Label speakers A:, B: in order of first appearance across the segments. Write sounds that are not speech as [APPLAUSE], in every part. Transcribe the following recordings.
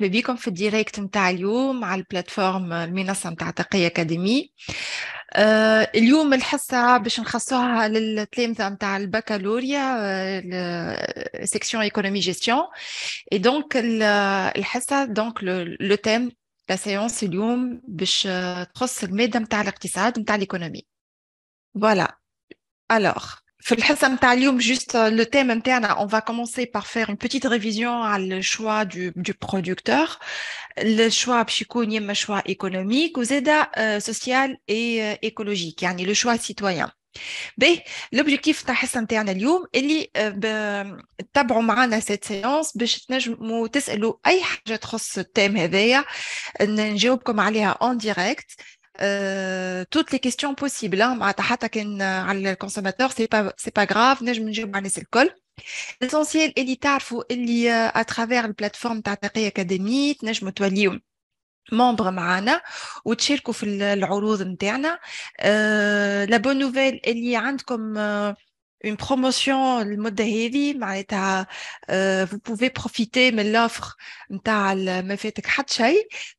A: مرحبا بكم في الديريكت نتاع اليوم على البلاتفورم المنصة نتاع تقي أكاديمي آه، اليوم الحصة باش نخصوها للتلامذة نتاع البكالوريا سيكسيون ايكونومي جيستيون اي دونك الحصة دونك لو تيم لا سيونس اليوم باش آه، تخص المادة نتاع الاقتصاد نتاع الايكونومي فوالا الوغ Felhassam Talium, juste euh, le thème interne, on va commencer par faire une petite révision à le choix du, du producteur, le choix psychonyme, choix économique, ou Zeda euh, social et euh, écologique, yani le choix citoyen. B, l'objectif de la interne Talium, il est de t'abonner à cette séance, Je t'abonner à cette séance, de t'abonner à cette séance, de t'abonner à cette آه، toutes les questions possibles معناتها حتى كان على الكونسوماتور سي با سي با غراف نجم نجيب على الناس الكل الاسونسيال اللي تعرفوا اللي اترافير البلاتفورم تاع تقي اكاديمي تنجموا توليو ممبر معانا وتشاركوا في العروض نتاعنا لا بون نوفيل اللي عندكم uh, une promotion le هذه euh, vous pouvez profiter de l'offre de ما فاتك حد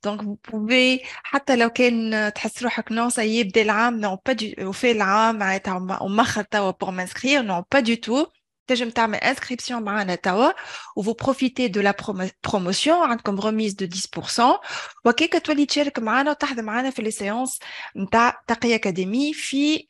A: donc vous pouvez حتى لو كان تحس روحك نو يبدا العام نو pour m'inscrire non pas du tout تنجم inscription معنا توا vous profitez de la promotion hein, comme remise de 10% وكيك تولي تشارك معنا وتحضر في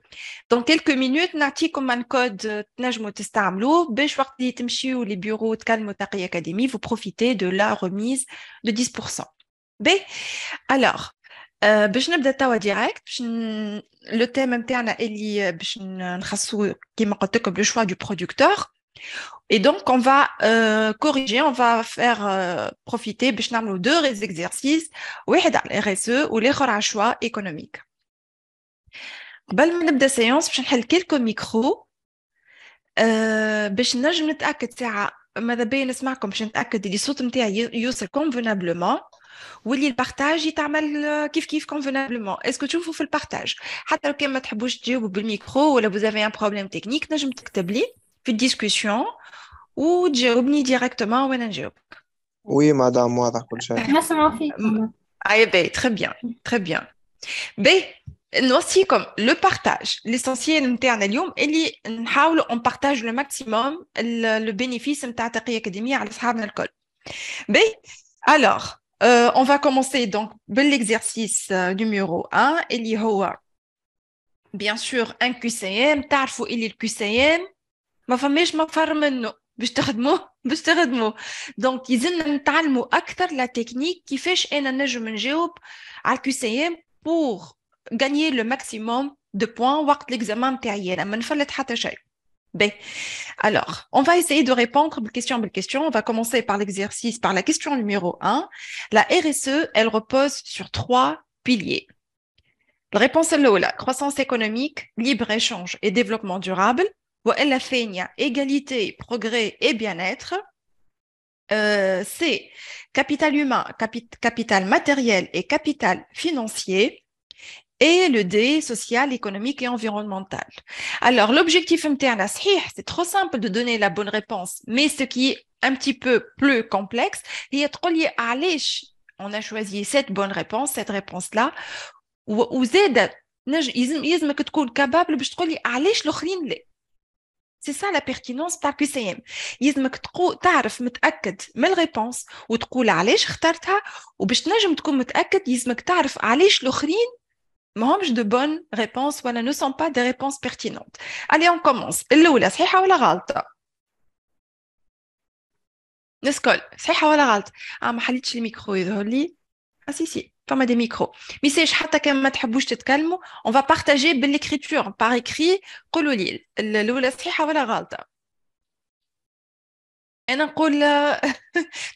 A: Dans quelques minutes, Nati un code تنجموا euh, تستعملوه Academy, vous profitez de la remise de 10%. B. Alors, euh, le نبدا interne ديريكت باش لو تيم نتاعنا اللي باش نخصو Et donc, on va euh, corriger, on va faire profiter de deux exercices, RSE ou l'autre choix économique. قبل ما نبدا سيونس باش نحل كيلكو ميكرو أه باش نجم نتاكد ساعه ماذا بيا نسمعكم باش نتاكد اللي الصوت نتاعي يوصل كونفونابلومون واللي البارتاج يتعمل كيف كيف كونفونابلومون اسكو تشوفوا في البارتاج حتى لو كان ما تحبوش تجاوبوا بالميكرو ولا vous avez ان بروبليم تكنيك نجم تكتب لي في الديسكوسيون وتجاوبني ديريكتومون وانا نجاوبك
B: وي مدام واضح كل شيء
A: نسمعوا فيك اي بي تري بيان تري بيان بي aussi comme le partage l'essentiel en c'est Eli on partage le maximum le bénéfice alors euh, on va commencer donc l'exercice exercice euh, numéro 1, Eli bien sûr un QCM. tarfou ilir QCM, ma famille non donc la technique qui ne pour gagner le maximum de points de l'examen ben, Alors, on va essayer de répondre question par question. On va commencer par l'exercice, par la question numéro 1. La RSE, elle repose sur trois piliers. La réponse est la croissance économique, libre-échange et développement durable. Ou elle a égalité, progrès et bien-être. Euh, c'est capital humain, capital matériel et capital financier et le D, social, économique et environnemental. Alors, l'objectif MTA, c'est trop simple de donner la bonne réponse, mais ce qui est un petit peu plus complexe, il y a trop lié à On a choisi cette bonne réponse, cette réponse-là, ou vous aidez, ils me sont capable de trop lier à l'éche l'ochrine. C'est ça la pertinence de la Il Ils me sont capables de trop de la réponse, ou de trop lier à il y a trop lier à l'éche l'ochrine. Je de bonnes réponses, voilà, ne sont pas des réponses pertinentes. Allez, on commence. Nous ah, ah, allons c'est l'écriture ou écrit. Nous allons partager l'écriture par écrit. Nous allons partager l'écriture par partager par écrit. Nous allons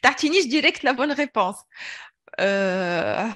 A: partager des micros. Nous par écrit. partager par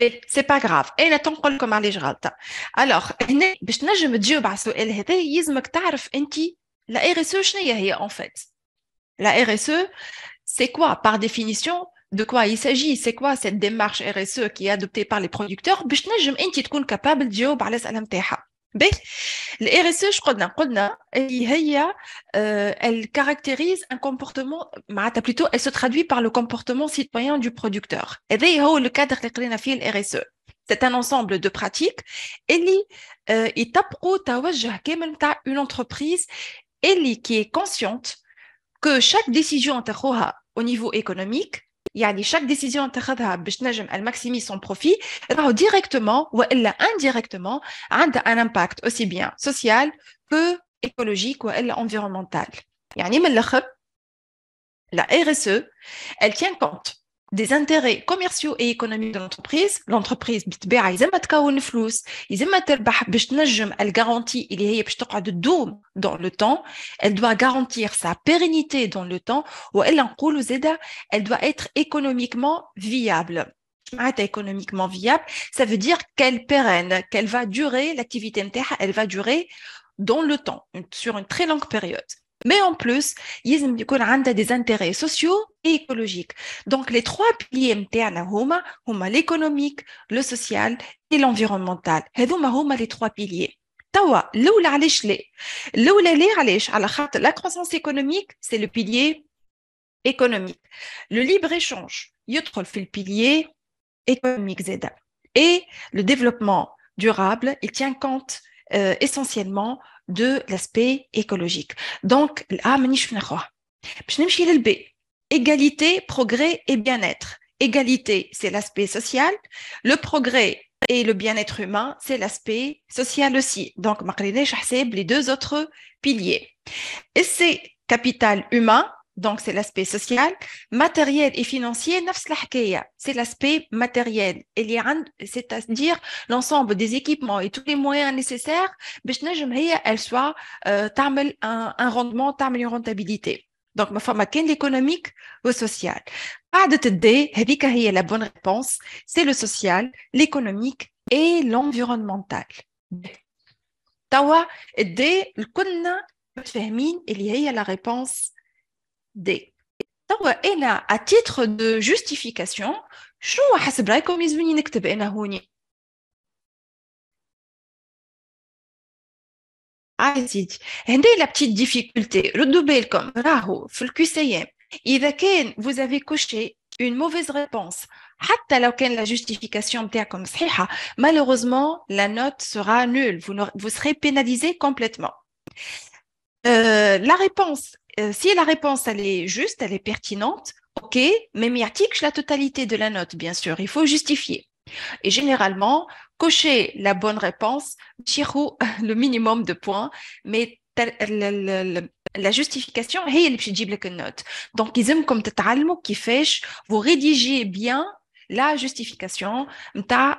A: Mais c'est pas grave. et انا تنقول comme à غلطه. Alors, هنا باش تنجم تجاوب على السؤال هذا يلزمك تعرف انت la RSE شنو هي en fait. La RSE, c'est quoi par définition de quoi il s'agit C'est quoi cette démarche RSE qui est adoptée par les producteurs باش تنجم انت تكون capable تجاوب على الاسئله نتاعها. Mais, RSE, RSE, اس اش قلنا قلنا elle caractérise un comportement معناتها plutôt elle se traduit par le comportement citoyen du producteur هذا e. C'est un ensemble de pratiques et euh, tawajjah kamel à une entreprise اللي qui est consciente que chaque décision interroha au niveau économique chaque décision de Tahratah pour elle maximise son profit, elle directement ou elle indirectement un impact aussi bien social que écologique ou environnemental. Yanni, la RSE, elle tient compte des intérêts commerciaux et économiques de l'entreprise l'entreprise بتبيع تكون فلوس تربح باش تنجم elle garantit اللي هي باش تقعد dans le temps elle doit garantir sa pérennité dans le temps والا نقولوا Zeda elle doit être économiquement viable ah, économiquement viable ça veut dire qu'elle pérenne qu'elle va durer l'activité elle va durer dans le temps sur une très longue période mais en plus, ils a des intérêts sociaux et écologiques. Donc, les trois piliers sont l'économique, le social et l'environnemental. Ce sont les trois piliers. La croissance économique, c'est le pilier économique. Le libre-échange, c'est le pilier économique. Et le développement durable, il tient compte euh, essentiellement de l'aspect écologique. Donc, ah, l'A, je le B. Égalité, progrès et bien-être. Égalité, c'est l'aspect social. Le progrès et le bien-être humain, c'est l'aspect social aussi. Donc, les deux autres piliers. Et c'est capital humain, donc, c'est l'aspect social. Matériel et financier, c'est l'aspect matériel. C'est-à-dire l'ensemble des équipements et tous les moyens nécessaires pour qu'elle soit euh, un, rendement, une rentabilité. Donc, ma forme l'économique ou social. Pas de la bonne réponse, c'est le social, l'économique et l'environnemental. Tawa, il y a la réponse d'est on va ena a titre de justification chou wa hasb raykom yezwini nkteb ana houni allez c'est hein il a petite difficulté redobelkom rahou f'l QCM اذا كان vous avez coché une mauvaise réponse حتى لو la justification btakom sahiha malheureusement la note sera nulle vous serez pénalisé complètement euh, la réponse euh, si la réponse, elle est juste, elle est pertinente, ok, mais articles, la totalité de la note, bien sûr, il faut justifier. Et généralement, cocher la bonne réponse, tirer [LAUGHS] le minimum de points, mais la justification est plus que note donc note? donc, comme يلزمكم qui fait, vous rédigez bien la justification ta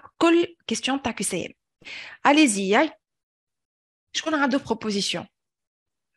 A: question ta QCM. allez-y connais hein. deux propositions.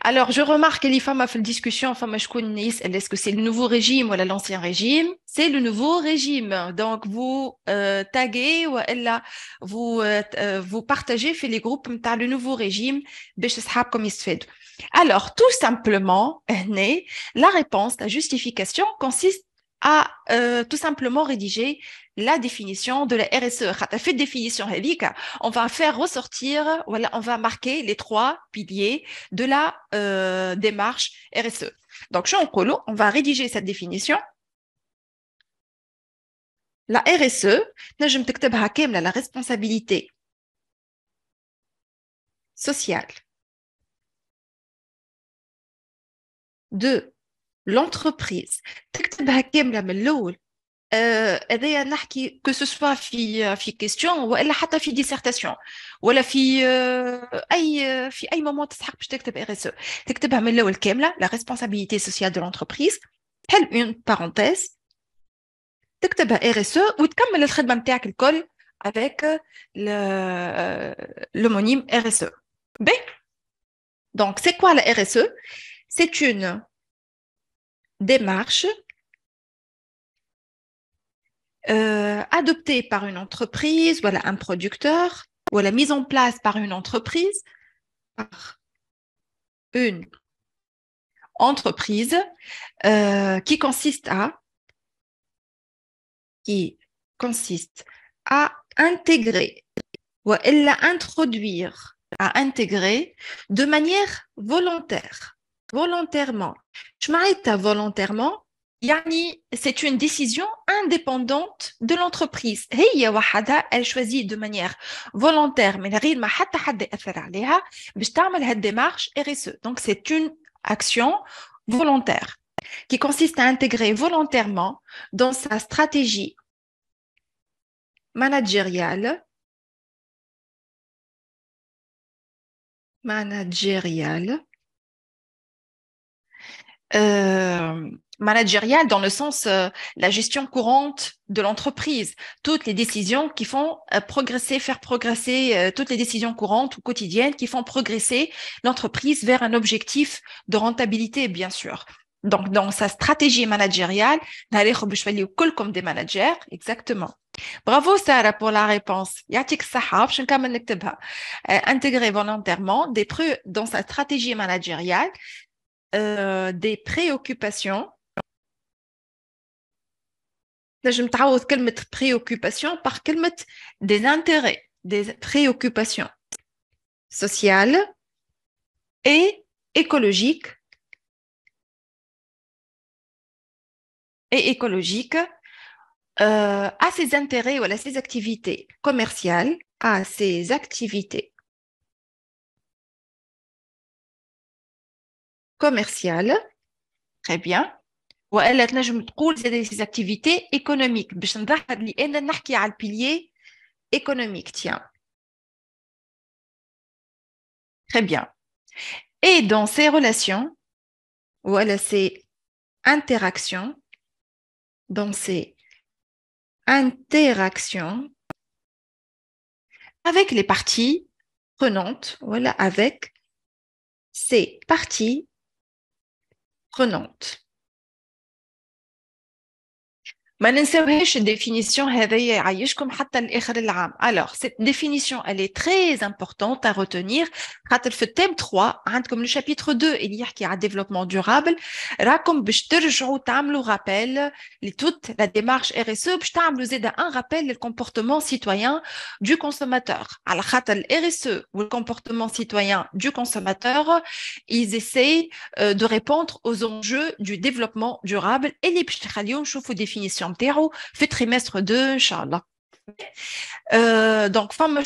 A: Alors, je remarque les femmes fait la discussion, est-ce que c'est le nouveau régime ou l'ancien régime C'est le nouveau régime. Donc, vous euh, taguez ou vous, euh, euh, vous partagez fait les groupes le nouveau régime, Alors, tout simplement, [LAUGHS] la réponse, la justification consiste à euh, tout simplement rédiger la définition de la RSE. Quand fait définition on va faire ressortir, voilà, on va marquer les trois piliers de la euh, démarche RSE. Donc, chez colo, on va rédiger cette définition. La RSE, la responsabilité sociale de l'entreprise. Que ce soit une question ou une dissertation ou une a moment où il y RSE, de RSE. La responsabilité sociale de l'entreprise, une parenthèse, e e. c'est RSE, et c'est une de la question le la RSE. C'est la adopté euh, adoptée par une entreprise, voilà, un producteur, ou la mise en place par une entreprise, par une entreprise euh, qui consiste à qui consiste à intégrer ou à introduire, à intégrer de manière volontaire, volontairement. Je m'arrête à volontairement Yani, c'est une décision indépendante de l'entreprise. elle choisit de manière volontaire Mais elle ما حتى حد elle pour faire cette démarche RSE. Donc c'est une action volontaire qui consiste à intégrer volontairement dans sa stratégie managériale
B: managériale
A: euh, managériale dans le sens euh, la gestion courante de l'entreprise, toutes les décisions qui font euh, progresser, faire progresser, euh, toutes les décisions courantes ou quotidiennes qui font progresser l'entreprise vers un objectif de rentabilité, bien sûr. Donc, dans sa stratégie managériale, d'aller au col comme des managers, exactement. Bravo Sarah pour la réponse. Yatik intégrer volontairement des preuves dans sa stratégie managériale, euh, des préoccupations je me تعوض كلمة préoccupation par كلمة des intérêts des préoccupations sociales et
B: écologiques et écologiques euh, à ses intérêts, ou à ces activités commerciales, à ses activités
A: commercial. Très bien. je تنجم تقول زاد ces activités économiques. économique, tiens. Très bien. Et dans
B: ces relations, voilà ces interactions, dans ces interactions avec les parties prenantes, voilà, avec ces parties prenante.
A: Alors, cette définition, elle est très importante à retenir, thème 3, hein, comme le chapitre 2, il y a un développement durable, comme rappel la démarche RSE, un rappel comportement citoyen du consommateur. Alors, le le comportement citoyen du consommateur, ils essayent euh, de répondre aux enjeux du développement durable, et ils ont définition. Fait trimestre trimestre de 2 Inch'Allah. Donc, femme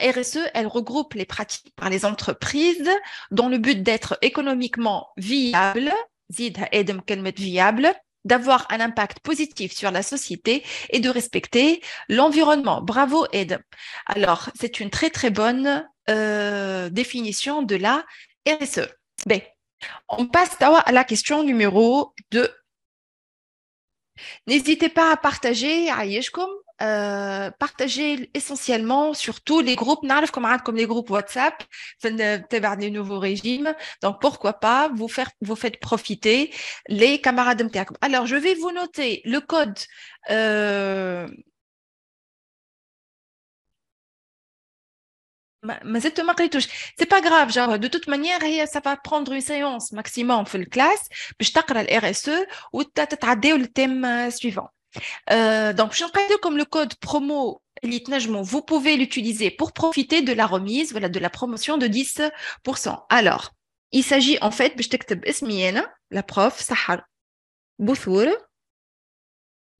A: RSE, elle regroupe les pratiques par les entreprises dans le but d'être économiquement viable, viable, d'avoir un impact positif sur la société et de respecter l'environnement. Bravo, Ed. Alors, c'est une très, très bonne euh, définition de la RSE. Ben, on passe à la question numéro 2. N'hésitez pas à partager à euh, partagez essentiellement sur tous les groupes NARF comme comme les groupes WhatsApp les nouveaux régimes donc pourquoi pas vous faire vous faites profiter les camarades alors je vais vous noter le code euh, Mais c'est pas grave genre de toute manière ça va prendre une séance maximum في le RSE ou tu as او le thème euh, suivant euh, donc je vais comme le code promo vous pouvez l'utiliser pour profiter de la remise voilà de la promotion de 10% alors il s'agit en fait je تكتب mon nom, la prof Sahar Bouthour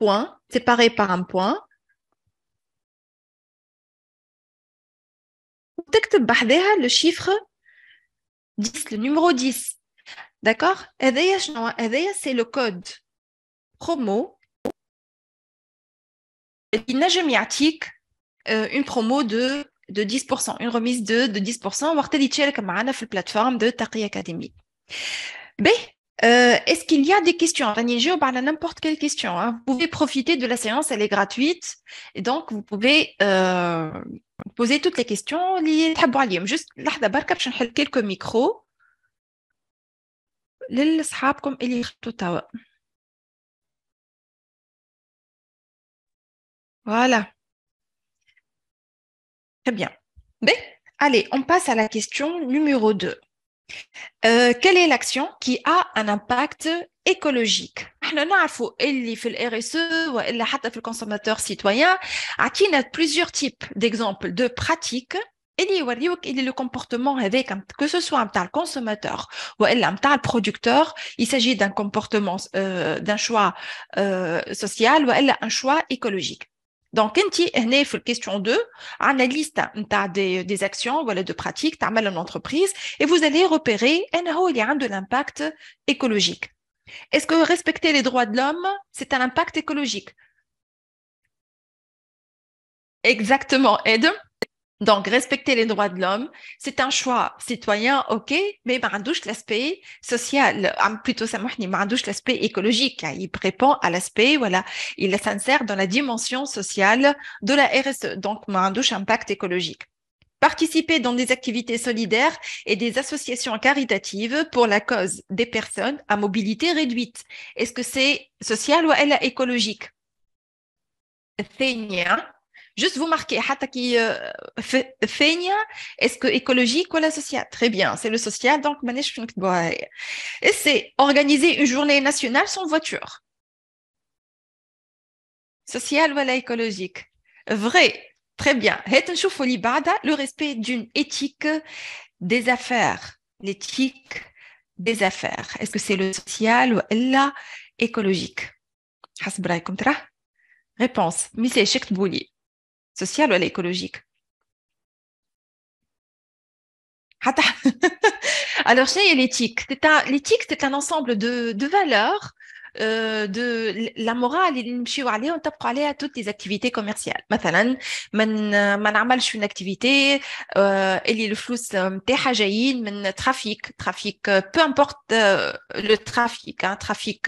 A: point séparé par un point
B: Texte بحذاها le chiffre 10 le numéro 10 d'accord هذايا شنو هذايا c'est le code
A: promo اللي نجم يعطيك une promo de 10%, une remise de, de 10%, ou sur la plateforme de Taqi Academy. B. Euh, est-ce qu'il y a des questions n'importe quelle question. Hein. Vous pouvez profiter de la séance, elle est gratuite. Et donc, vous pouvez euh, Poser toutes les questions liées à juste là, je vais vous quelques micros. Voilà. Très bien. allez, on passe à la question numéro 2. Euh, quelle est l'action qui a un impact écologique on en a à RSE qui a plusieurs types d'exemples de pratiques. Il y a le comportement avec que ce soit un tel consommateur ou un tel producteur. Il s'agit d'un comportement, euh، d'un choix euh، social ou un choix écologique. Donc, un petit, un petit question de, analyse des actions ou de pratiques mal en entreprise et vous allez repérer un lien de l'impact écologique. Est-ce que respecter les droits de l'homme, c'est un impact écologique Exactement, Ed. Donc, respecter les droits de l'homme, c'est un choix citoyen, ok, mais il l'aspect social, ah, plutôt ça douche l'aspect écologique. Hein, il répond à l'aspect, voilà, il s'insère dans la dimension sociale de la RSE, donc douche impact écologique participer dans des activités solidaires et des associations caritatives pour la cause des personnes à mobilité réduite. Est-ce que c'est social ou elle écologique Juste vous marquez, euh, est-ce que écologique ou la sociale Très bien, c'est le social, donc Et c'est organiser une journée nationale sans voiture. Social ou la écologique Vrai, très bien. Le respect d'une éthique des affaires. L'éthique des affaires. Est-ce que c'est le social ou la écologique Réponse. Mais Social ou l'écologique [LAUGHS] Alors, c'est l'éthique, l'éthique, c'est un ensemble de, de valeurs euh, de la morale et l'impiéalité on peut aller à toutes les activités commerciales. Par exemple, mon mon normal, je suis une activité il y a le flouc déranger, mon trafic, trafic, euh, peu importe euh, le trafic, hein, trafic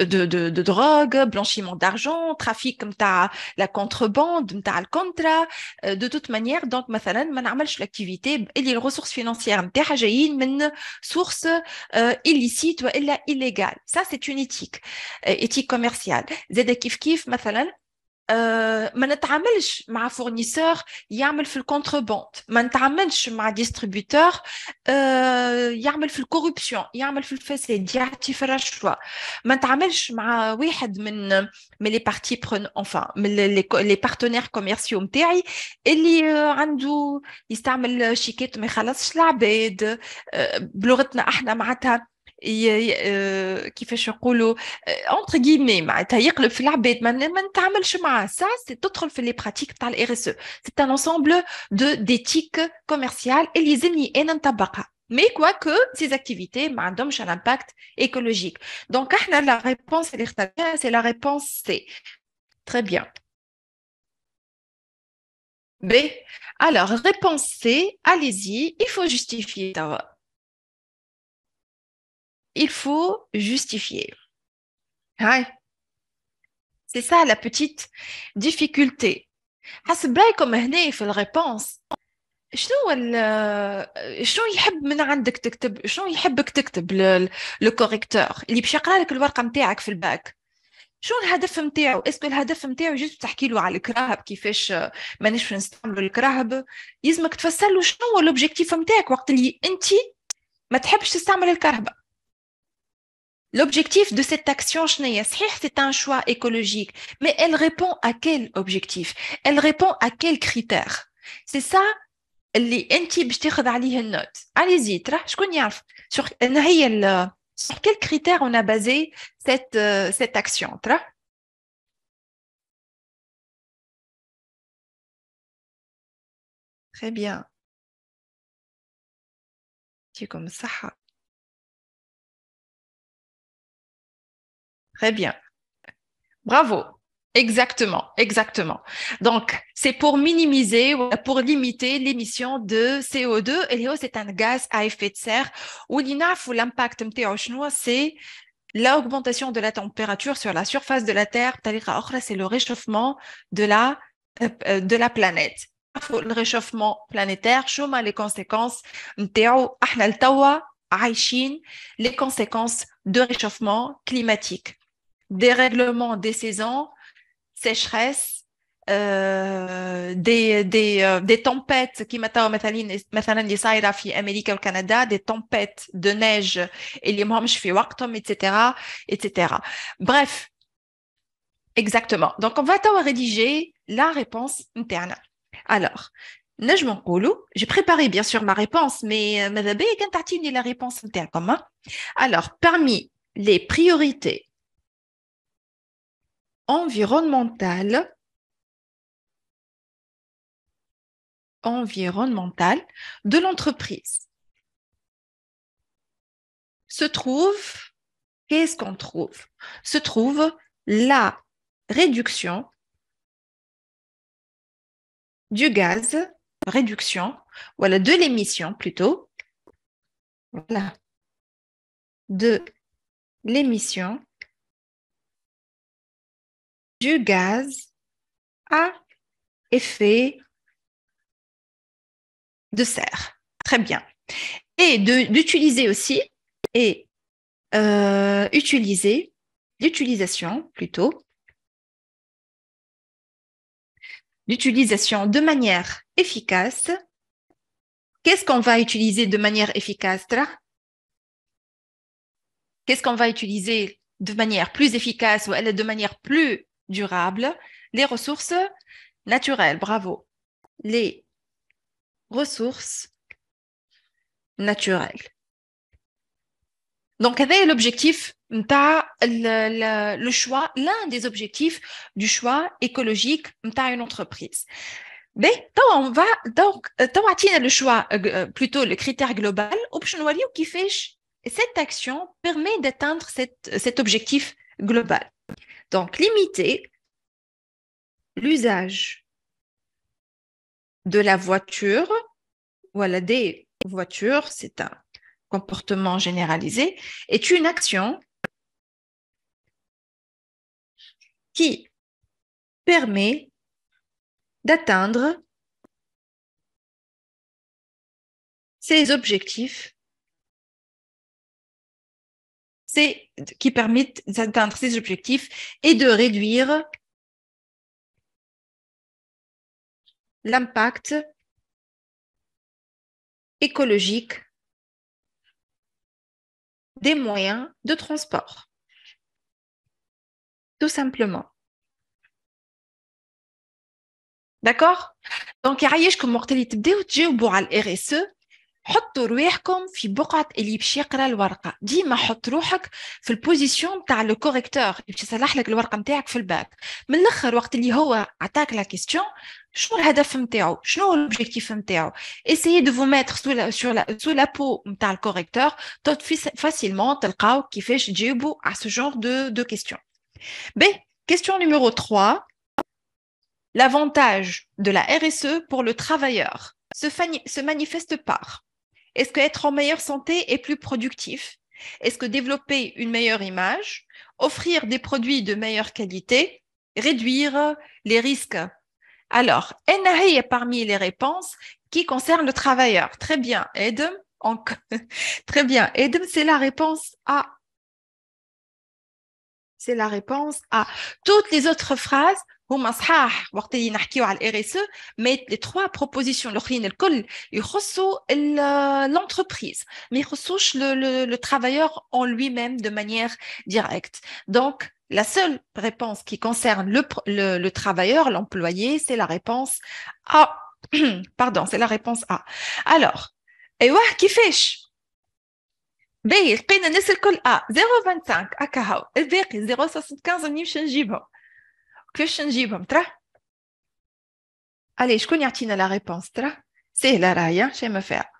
A: de drogue, blanchiment d'argent, trafic t'as la contrebande, t'as Al Qaïda, de toute manière, donc par exemple, mon normal, je suis l'activité il y a les ressources financières déranger, mon source illicite, il y a Ça, c'est une étiquette ايتيك ايتيك كوميرسيال زاد كيف كيف مثلا آه، ما نتعاملش مع فورنيسور يعمل في الكونتربوند ما نتعاملش مع ديستريبيوتور آه، يعمل في الكوربسيون يعمل في الفساد يعطي في الرشوه ما نتعاملش مع واحد من من لي بارتي برون انفا من لي بارتنير كوميرسيو نتاعي اللي عنده يستعمل شيكات ما يخلصش العباد آه، بلغتنا احنا معناتها qui fait chacun entre guillemets ma le mais ça c'est tout les pratiques pratique le e. c'est un ensemble de d'éthique commerciale et les ennemis et tabac mais quoi que ces activités madame j'ai un impact écologique donc ah, la réponse c'est la réponse C très bien b alors réponse c allez-y il faut justifier
B: il faut justifier.
A: هاي سي سا لا بوتيت ديفيكولتي حسب رايكم هنا في الريبونس شنو شنو يحب من عندك تكتب شنو يحبك تكتب لو كوريكتور اللي باش يقرا لك الورقه نتاعك في الباك شنو الهدف نتاعو اسكو الهدف نتاعو جيت تحكي له على الكراهب كيفاش مانيش نستعملوا الكراهب لازمك تفسر له شنو هو لوبجيكتيف نتاعك وقت اللي انت ما تحبش تستعمل الكرهبه L'objectif de cette action, c'est un choix écologique, mais elle répond à quel objectif Elle répond à quel critère C'est ça اللي انت باش تاخذ عليه النوت Allez-y, شكون يعرف hein. euh, sur quel critère on a basé cette euh,
B: cette action Très bien. Tu comme ça. Très
A: bien. Bravo. Exactement, exactement. Donc, c'est pour minimiser, pour limiter l'émission de CO2. Et c'est un gaz à effet de serre. Ou l'INAF, ou l'impact c'est l'augmentation de la température sur la surface de la Terre. Oh c'est le réchauffement de la, euh, euh, de la planète. Le réchauffement planétaire, les conséquences. Les conséquences de réchauffement climatique règlements des saisons, sécheresse, euh, des, des, euh, des tempêtes qui maintenant مثلا métalline des tempêtes de neige et je fais etc etc bref exactement donc on va t'en rédiger la réponse interne. alors mon نقولوا j'ai préparé bien sûr ma réponse mais euh, madame بيا la réponse interne. Hein. alors parmi les priorités
B: environnemental environnementale de l'entreprise. Se trouve, qu'est-ce qu'on trouve Se trouve la réduction
A: du gaz, réduction, voilà, de l'émission plutôt, voilà, de l'émission
B: gaz à effet
A: de serre. Très bien. Et d'utiliser aussi, et euh, utiliser, l'utilisation plutôt, l'utilisation de manière efficace. Qu'est-ce qu'on va utiliser de manière efficace Qu'est-ce qu'on va utiliser de manière plus efficace ou elle de manière plus durable, les ressources naturelles, bravo, les ressources naturelles. Donc, est l'objectif le, le, choix, l'un des objectifs du choix écologique d'une une entreprise. Mais on va donc euh, le choix euh, euh, plutôt le critère global option qui cette action permet d'atteindre cet objectif global. Donc, limiter l'usage de la voiture, voilà, des voitures, c'est un comportement généralisé, est une action
B: qui permet d'atteindre ses objectifs qui permettent d'atteindre ces objectifs et de réduire l'impact écologique des moyens de transport. Tout simplement. D'accord
A: Donc, il y a une mortalité de RSE حطوا رواحكم في بقعة اللي باش يقرا الورقة ديما حط روحك في البوزيسيون تاع لو كوريكتور اللي باش يصلح لك الورقة نتاعك في الباك من الاخر وقت اللي هو عطاك لا كيستيون شنو الهدف نتاعو شنو لوبجيكتيف نتاعو essayez de vous ميتر sous la sur لا sous la peau نتاع الكوريكتور facilement تلقاو كيفاش تجيبو على ce genre دو de questions B question numéro 3 L'avantage de la RSE pour le travailleur se, se manifeste par est-ce qu'être en meilleure santé est plus productif Est-ce que développer une meilleure image, offrir des produits de meilleure qualité, réduire les risques Alors, NAI est parmi les réponses qui concernent le travailleur. Très bien, Edem. [LAUGHS] Très bien, c'est la réponse à C'est la réponse à Toutes les autres phrases E، mais les trois propositions, il l'entreprise, mais ils le le travailleur en lui-même de manière directe. Donc, la seule réponse qui concerne le travailleur, l'employé, c'est la réponse A. [CLEARS THROAT] Pardon, c'est la réponse A. Alors, « et wa qui fait. el a ?»« 0,25, akahaw ?»« Et beyr, 0,75, nimshin كلش نجيبهم ترى الي شكون يعطينا لا ريبونس ترى سهله راهي شي ما فيها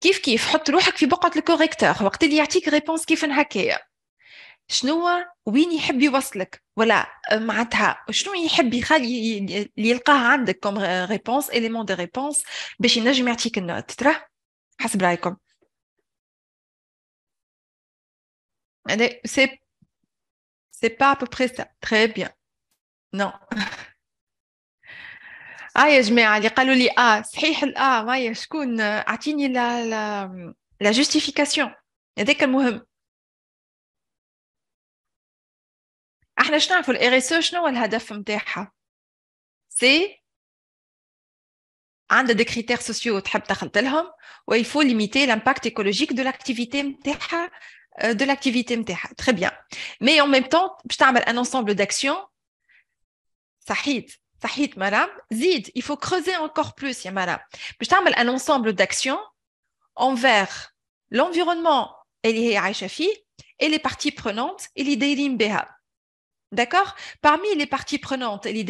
A: كيف كيف حط روحك في بقعه الكوريكتور وقت اللي يعطيك ريبونس كيف هكايا شنو وين يحب يوصلك ولا معناتها شنو يحب يخلي اللي عندك كوم ريبونس اليمون دو ريبونس باش ينجم يعطيك النوت ترى حسب رايكم سي C'est pas à peu près ça. Très bien. Non. اه يا جماعه اللي قالوا لي اه صحيح الاه ويا شكون اعطيني لا لا لا جوستيفيكاسيون هذاك المهم
B: احنا شنو نعرفوا الار اس شنو هو الهدف نتاعها
A: سي عندها دي كريتير سوسيو تحب تخلط لهم ويفو ليميتي لامباكت ايكولوجيك دو لاكتيفيتي نتاعها Euh, de l'activité très bien mais en même temps je termine un ensemble d'actions Sahid, Sahid, Madame Zid, il faut creuser encore plus Madame. Je un ensemble d'actions envers l'environnement et les parties prenantes et les D'accord Parmi les parties prenantes, les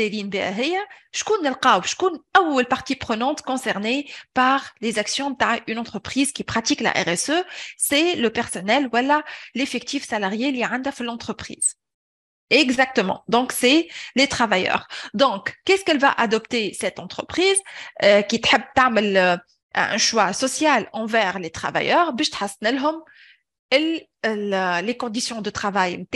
A: partie prenante concernée par les actions d'une entreprise qui pratique la RSE, c'est le personnel, voilà, l'effectif salarié lié à l'entreprise. Exactement. Donc, c'est les travailleurs. Donc, qu'est-ce qu'elle va adopter cette entreprise euh, qui faire euh, un choix social envers les travailleurs, euh, les conditions de travail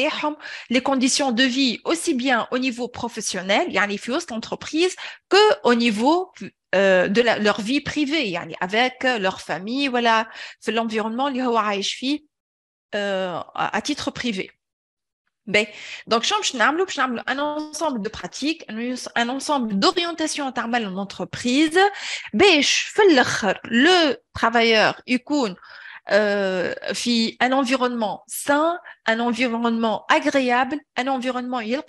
A: les conditions de vie aussi bien au niveau professionnel a les l'entreprise que au niveau euh, de leur vie privée avec euh, leur famille voilà l'environnement اللي à titre privé ben, donc, un ensemble de pratiques, un ensemble d'orientations à en entreprise. Ben, le travailleur, il un euh, un environnement sain, un environnement agréable un environnement il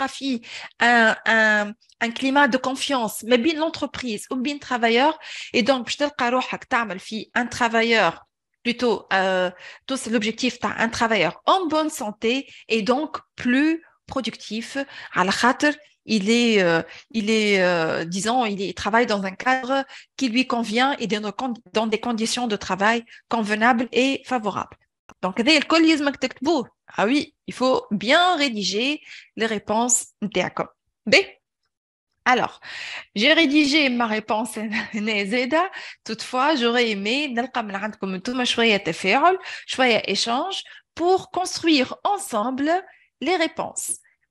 A: un un un climat de confiance mais bien l'entreprise ou le travailleur et donc باش تلقى que un travailleur plutôt euh, l'objectif t'a un travailleur en bonne santé et donc plus productif على il est, euh, il euh, disons, il, travaille dans un cadre qui lui convient et dans, des conditions de travail convenables et favorables. Donc, ah oui, il faut bien rédiger les réponses B. Alors, j'ai rédigé ma réponse Toutefois, j'aurais aimé comme échange pour construire ensemble les réponses.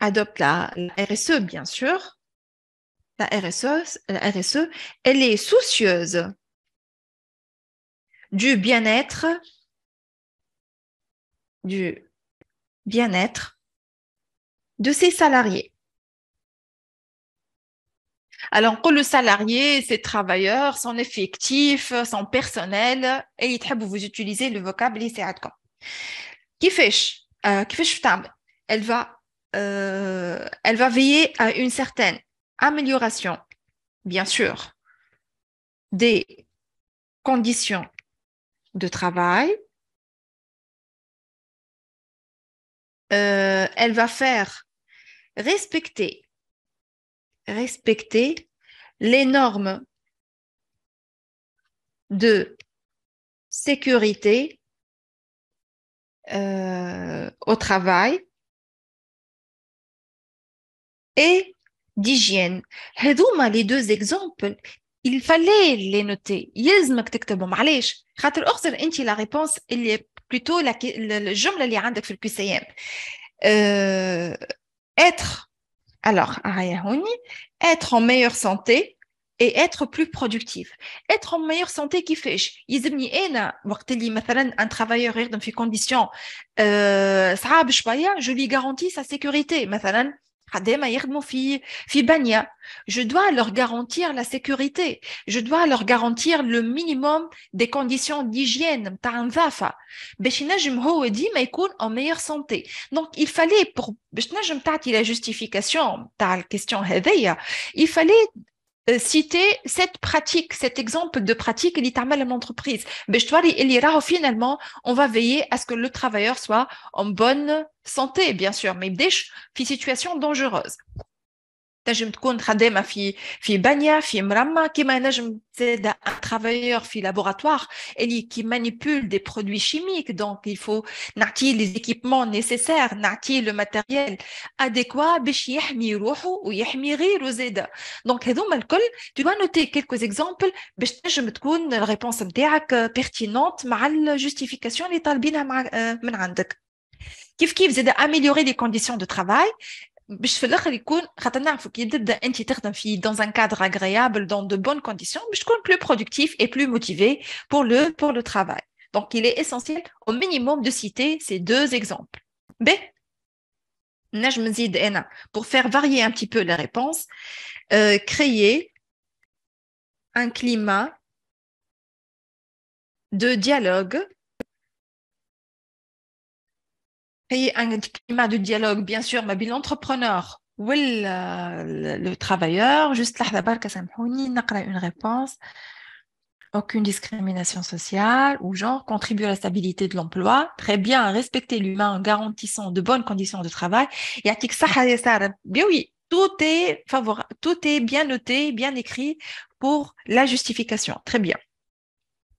A: adopte la, RSE, bien sûr, la RSE, RSE, elle est soucieuse du bien-être,
B: du bien-être de ses salariés.
A: Alors que le salarié, ses travailleurs, son effectif, son personnel, et il vous utilisez le vocable qui fait euh, Elle va euh, elle va veiller à une certaine amélioration, bien sûr, des conditions de travail.
B: Euh, elle va faire respecter, respecter les normes de sécurité euh, au travail
A: et d'hygiène. هذوما les deux exemples il fallait les noter يلزمك تكتبهم علاش خاطر اخسر انت لا ريبونس la بلوتو الجمله اللي عندك في الكي سي ام être alors هيا هوني être en meilleure santé et être plus productif. Être en meilleure santé qui fait. يلزمني انا وقت اللي مثلا un travailleur dans في condition صعاب شويه je lui garantis sa sécurité مثلا je dois leur garantir la sécurité. Je dois leur garantir le minimum des conditions d'hygiène. en meilleure santé. Donc, il fallait, pour, la justification, la question, il fallait euh, citer cette pratique, cet exemple de pratique est dans l'entreprise. finalement, on va veiller à ce que le travailleur soit en bonne santé, bien sûr, mais des situations dangereuses. Je me suis dit que je suis un travailleur qui manipule des produits chimiques. Donc, il faut les équipements nécessaires, le matériel adéquat Donc, tu dois noter quelques exemples. Je réponse euh, pertinente la justification. Qu'est-ce que vous améliorer les conditions de travail? Dans un cadre agréable, dans de bonnes conditions, je trouve plus productif et plus motivé pour le travail. Donc, il est essentiel au minimum de citer ces deux exemples. Pour faire varier un petit peu la réponse, euh, créer un climat de dialogue un climat de dialogue bien sûr mais بين l'entrepreneur ou euh, le travailleur juste لحظه برك سامحوني نقرا une réponse aucune discrimination sociale ou genre contribue à la stabilité de l'emploi très bien respecter l'humain en garantissant de bonnes conditions de travail et a bien oui tout est tout est bien noté bien écrit pour la justification très bien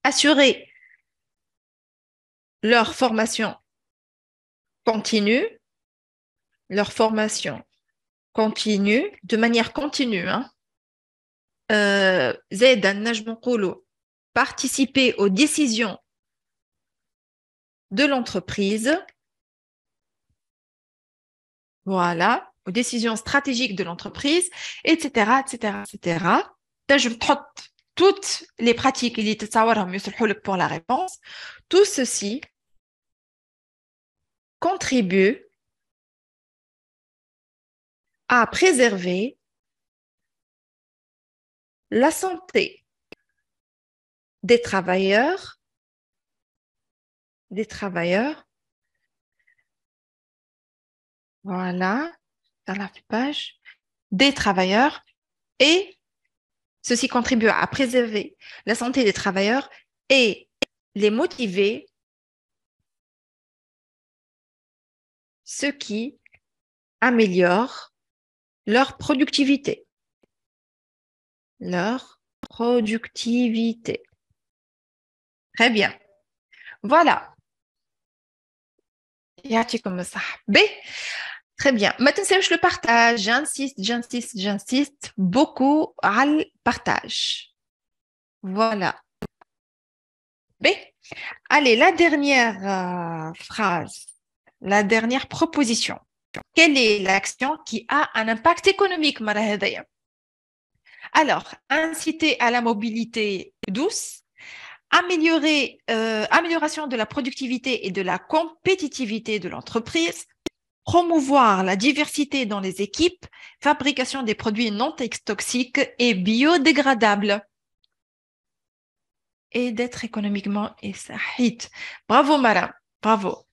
A: assurer leur formation continuent leur formation, continue, de manière continue. Hein. Euh, participer aux décisions de l'entreprise. Voilà, aux décisions stratégiques de l'entreprise, etc., etc., etc. je trotte toutes les pratiques pour la réponse. Tout ceci
B: contribue à préserver la santé des travailleurs, des travailleurs.
A: Voilà, dans la page, des travailleurs et ceci contribue à préserver la santé des travailleurs et les motiver
B: ce qui améliore leur productivité. Leur
A: productivité. Très bien. Voilà. B. Très bien. Maintenant, je le partage. J'insiste, j'insiste, j'insiste beaucoup à le partage. Voilà. B. Allez, la dernière euh, phrase la dernière proposition. Quelle est l'action qui a un impact économique, Alors, inciter à la mobilité douce, améliorer, euh, amélioration de la productivité et de la compétitivité de l'entreprise, promouvoir la diversité dans les équipes, fabrication des produits non toxiques et biodégradables et d'être économiquement et ça Bravo Mara, bravo.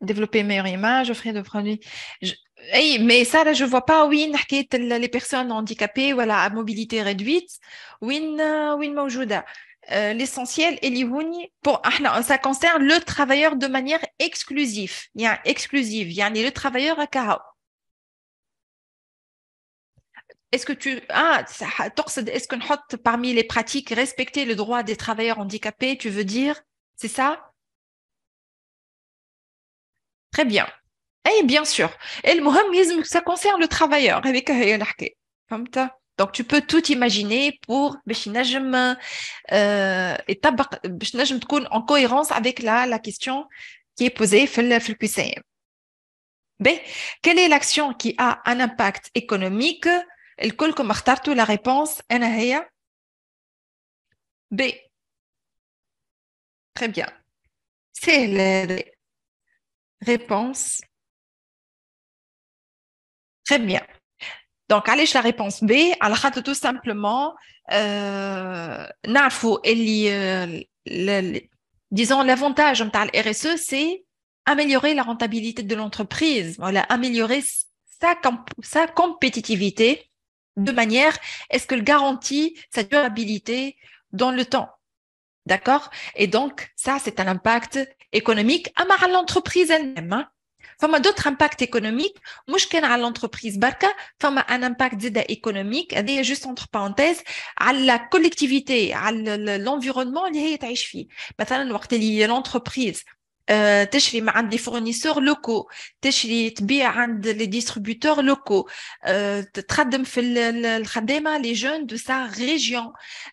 A: développer une meilleure image, offrir de produits. mais ça, là, je vois pas, oui, euh, les personnes handicapées, voilà, à mobilité réduite, oui, euh, oui, euh, l'essentiel et pour ah, ça concerne le travailleur de manière exclusive il y a exclusive il y a le travailleur à Carreau. est-ce que tu ah est-ce qu'on parmi les pratiques respecter le droit des travailleurs handicapés tu veux dire c'est ça Très bien. Et eh bien sûr. Et le ça concerne le travailleur. Eh Donc, tu peux tout imaginer pour euh, en cohérence avec la, question qui est posée B. Quelle est l'action qui a un impact économique La réponse est B.
B: Très bien. C'est
A: Réponse. Très bien. Donc, allez la réponse B. Alors, tout simplement, euh, faut, euh, disons, l'avantage de RSE, c'est améliorer la rentabilité de l'entreprise, voilà, améliorer sa, compétitivité de manière est ce qu'elle garantit sa durabilité dans le temps. D'accord Et donc, ça, c'est un impact économique اما على l'entreprise elle-même فما دوتر امباكت ايكونوميك مش كان على لونتربريز بركه فما ان امباكت زيد ايكونوميك هذايا جوست اونتر بارونتيز على لا كوليكتيفيتي على لونفيرونمون اللي هي تعيش فيه مثلا وقت اللي لونتربريز تشري euh, fournisseurs عند لي فورنيسور locaux, تشري تبيع عند لي région لوكو تخدم في لي jeunes de sa ريجيون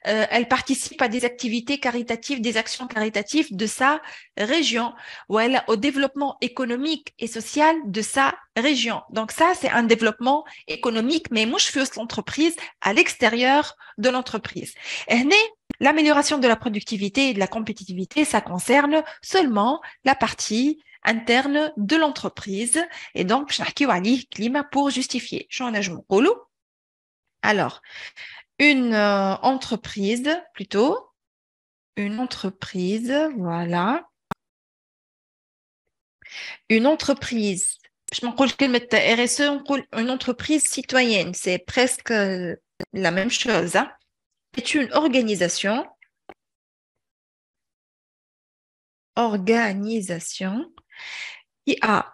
A: euh, elle participe à des activités caritatives des actions caritatives de sa région ou elle au développement économique et social de sa région donc ça c'est un développement économique mais moi je fais l'entreprise à l'extérieur de l'entreprise et l'amélioration de la productivité et de la compétitivité, ça concerne seulement la partie interne de l'entreprise. Et donc, je n'ai climat pour justifier. Alors, une euh, entreprise, plutôt, une entreprise, voilà. Une entreprise, je m'en RSE, e, une entreprise citoyenne, c'est presque euh, la même chose. Hein est une organisation, organisation qui a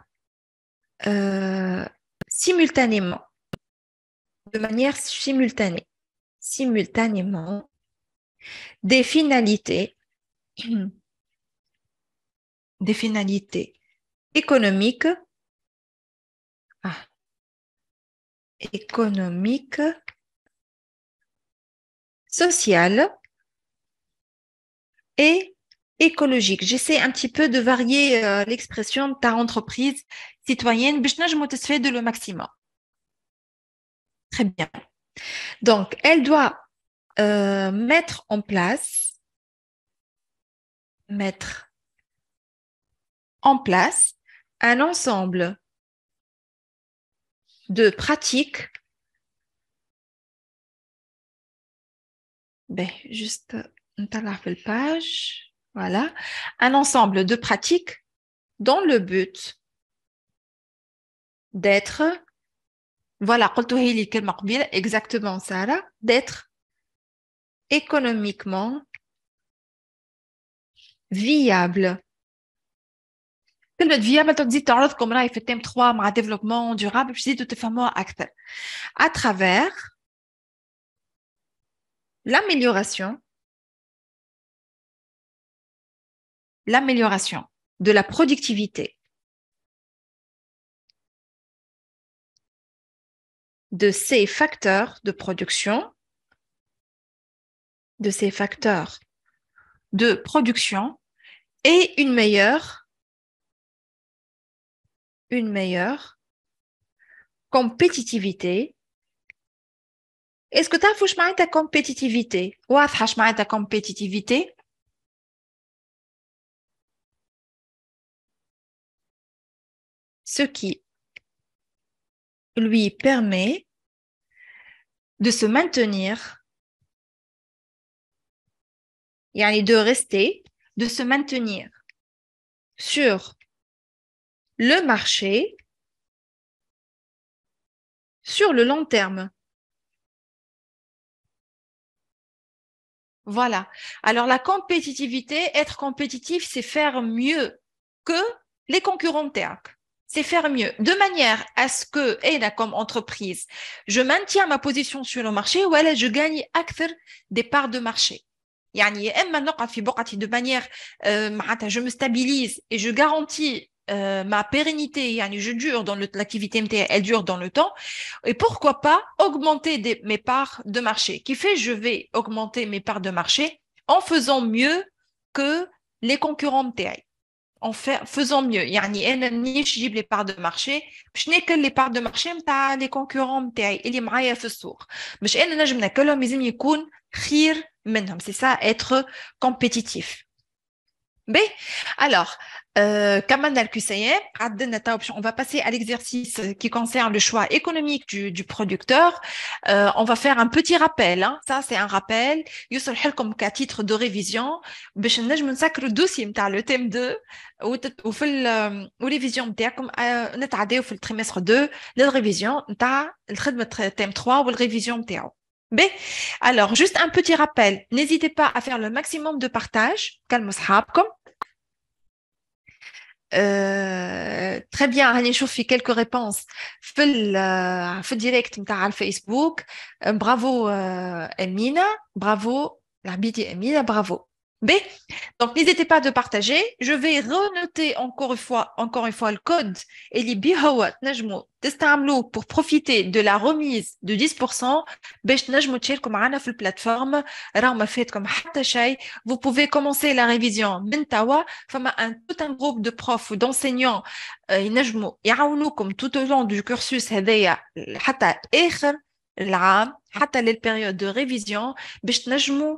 A: euh, simultanément, de manière simultanée, simultanément des finalités, [CLEARS THROAT] des finalités
B: économiques, ah, économiques
A: sociale et écologique. J'essaie un petit peu de varier euh, l'expression de ta entreprise citoyenne, je me de le maximum. Très bien. Donc, elle doit euh, mettre en place,
B: mettre en place un ensemble de pratiques ben, juste la
A: page, voilà, un ensemble de pratiques dans le but d'être, voilà, exactement ça là, d'être économiquement viable. كلمة فيابل تزيد تعرضكم راهي في التيم 3 مع ديفلوبمون دورابل باش تزيدوا تفهموها à travers l'amélioration,
B: l'amélioration de la productivité de ces
A: facteurs de production, de ces facteurs de production et une meilleure, une meilleure compétitivité est-ce que tu as fouché ta compétitivité Ou as ta compétitivité
B: Ce qui lui permet de se maintenir, et de rester, de se maintenir sur le marché sur le long terme. Voilà. Alors la
A: compétitivité, être compétitif, c'est faire mieux que les concurrents terres, C'est faire mieux de manière à ce que, et eh, là, comme entreprise, je maintiens ma position sur le marché ou alors je gagne des parts de marché. يعني يا اما de manière garantis... Euh, je me stabilise et euh, ma pérennité, je dure dans l'activité MTA, elle dure dans le temps, et pourquoi pas augmenter mes parts de marché. Qui fait, je vais augmenter mes parts de marché en faisant mieux que les concurrents MTA. En faisant mieux. il ni je les parts de marché. Je n'ai que les parts de marché les concurrents متاعي Mais je n'ai انا نجم ناكلهم C'est ça, être compétitif. B. Alors, euh, on va passer à l'exercice qui concerne le choix économique du, producteur. Euh, on va faire un petit rappel. Hein. Ça, c'est un rappel. vous comme qu'à titre de révision, le dossier, le thème 2, ou révision, comme le trimestre 2, la révision, le thème 3, ou le révision. B. Alors, juste un petit rappel. N'hésitez pas à faire le maximum de partage, calme comme euh, très bien rani chouffi quelques réponses Feu direct nta facebook euh, bravo emina euh, bravo la bidi emina bravo B. Donc, n'hésitez pas de partager. Je vais renoter encore une fois, encore une fois le code et les bihawat najmo testamlo pour profiter de la remise de 10% باش tchel تشاركوا معنا في plateforme. راهو ما فاتكم حتى شيء vous pouvez commencer la révision من توا فما un tout un groupe de profs ou d'enseignants ينجموا euh, comme tout au long du cursus هذايا حتى اخر العام حتى للبيريود de révision. باش تنجموا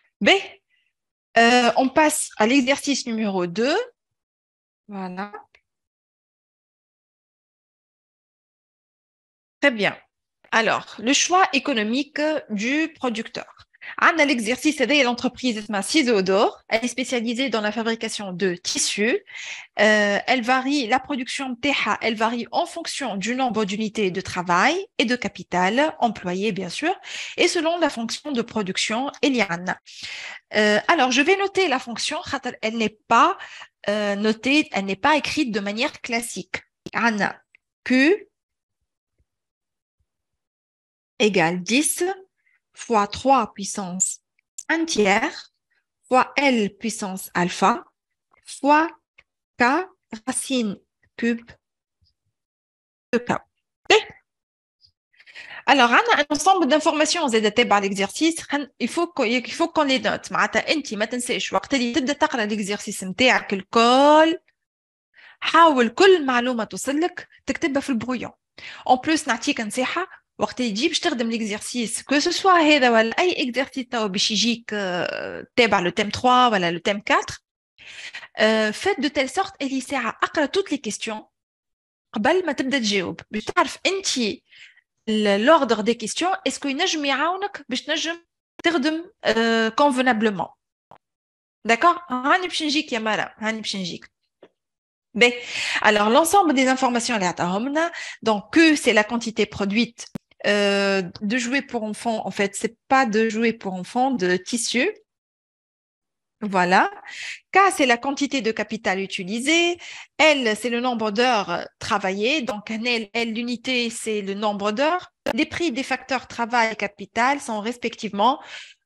B: B. Euh, on passe à l'exercice numéro 2. Voilà. Très bien. Alors, le choix
A: économique du producteur. Anna l'exercice, c'est l'entreprise Ciseaux d'Or. Elle est spécialisée dans la fabrication de tissus. Euh, elle varie, la production de TH, elle varie en fonction du nombre d'unités de travail et de capital employé, bien sûr, et selon la fonction de production Eliane. Euh, alors, je vais noter la fonction, elle n'est pas euh, notée, elle n'est pas écrite de manière classique. Anne Q égale 10 fois 3 puissance 1 tiers fois L puissance alpha fois K racine cube de K. Alors, on a un ensemble d'informations ZDT par l'exercice. Il faut qu'on les note. انت ما تنساش وقت اللي تبدا تقرا l'exercice نتاعك الكل حاول كل معلومه توصل لك تكتبها في البرويون. اون بلوس نعطيك نصيحه portez je l'exercice. Que ce soit le thème 3, le thème 4, faites de telle sorte et toutes les questions, l'ordre des questions. Est-ce convenablement. D'accord? alors l'ensemble des informations a Donc que c'est la quantité produite. Euh, de jouer pour enfants, en fait, c'est pas de jouer pour enfants de tissu. Voilà. K, c'est la quantité de capital utilisé. L, c'est le nombre d'heures travaillées. Donc, L, l'unité, c'est le nombre d'heures. Les prix des facteurs travail et capital sont respectivement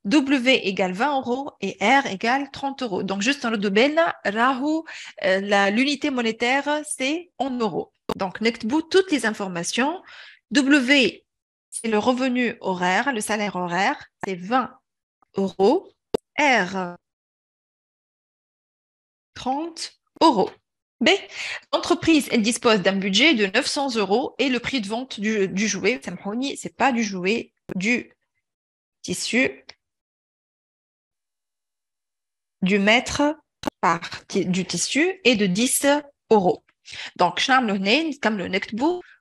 A: W égale 20 euros et R égale 30 euros. Donc, juste en rahou. Rahu, euh, l'unité monétaire, c'est en euros. Donc, netbook toutes les informations. W c'est le revenu horaire, le salaire horaire, c'est 20 euros. R, 30 euros. B, l'entreprise, elle dispose d'un budget de 900 euros et le prix de vente du, du jouet, c'est pas du jouet, du tissu, du mètre par du tissu est de 10 euros. Donc, comme le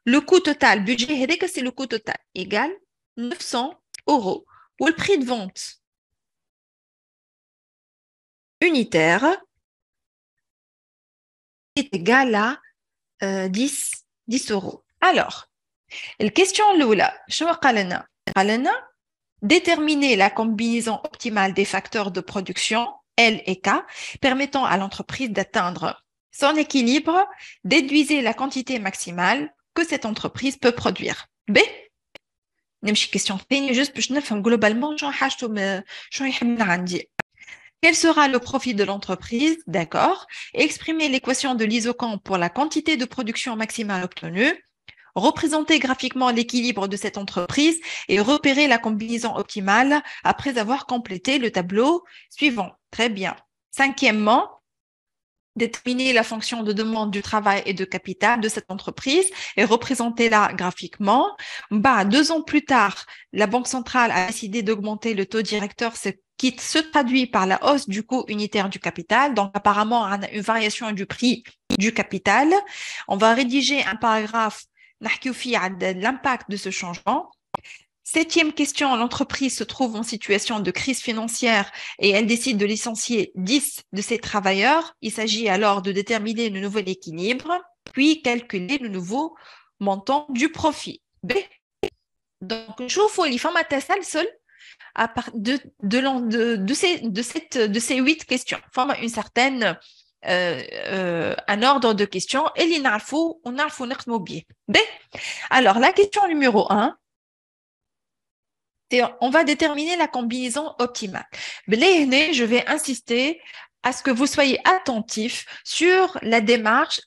A: le coût total, budget c'est le coût total, égal 900 euros. Ou le prix de vente unitaire est égal à 10, euh, 10 euros. Alors, la question Lula, je déterminer la combinaison optimale des facteurs de production, L et K, permettant à l'entreprise d'atteindre son équilibre, déduisez la quantité maximale, que cette entreprise peut produire. B question globalement euh, quel sera le profit de l'entreprise d'accord exprimer l'équation de l'isoquant pour la quantité de production maximale obtenue représenter graphiquement l'équilibre de cette entreprise et repérer la combinaison optimale après avoir complété le tableau suivant. Très bien. Cinquièmement, déterminer la fonction de demande du travail et de capital de cette entreprise et représenter la graphiquement. Bah, deux ans plus tard, la Banque centrale a décidé d'augmenter le taux directeur, ce qui se traduit par la hausse du coût unitaire du capital. Donc, apparemment, une variation du prix du capital. On va rédiger un paragraphe l'impact de ce changement Septième question, l'entreprise se trouve en situation de crise financière et elle décide de licencier 10 de ses travailleurs. Il s'agit alors de déterminer le nouvel équilibre, puis calculer le nouveau montant du profit. B. Donc, je vous fais تسال seul à part de, de, de, ces, de, cette, ces huit questions. une certaine, euh, euh, un ordre de questions. Et l'inarfou, on B. Alors, la question numéro 1 on va déterminer la combinaison optimale. je vais insister à ce que vous soyez attentif sur la démarche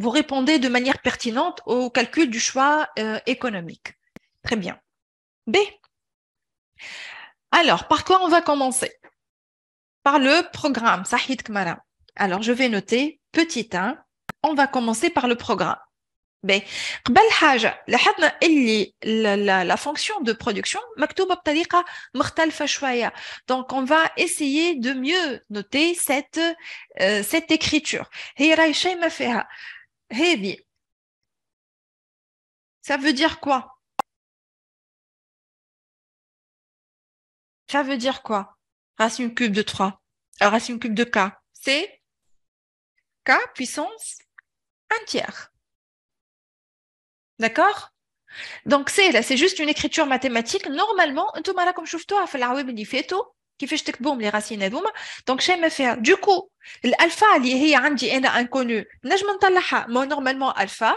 A: vous répondez de manière pertinente au calcul du choix euh, économique. Très bien. B. Alors, par quoi on va commencer Par le programme Sahid Kmara. Alors, je vais noter petit 1, on va commencer par le programme. Ben, قبل حاجة لاحظنا اللي la fonction de production Donc on va essayer de mieux noter cette euh, cette écriture. هي راهي فيها Ça veut dire quoi
B: Ça veut dire quoi Racine cube de 3. racine cube de k, c'est k puissance
A: un tiers. D'accord Donc c'est là, c'est juste une écriture mathématique. Normalement, tu m'as comme chouftoua fait la web qui fait que boum les racines هذوما donc j'aime faire du coup l'alpha اللي est عندي انا hein, inconnu. نجم نطلعها moi normalement alpha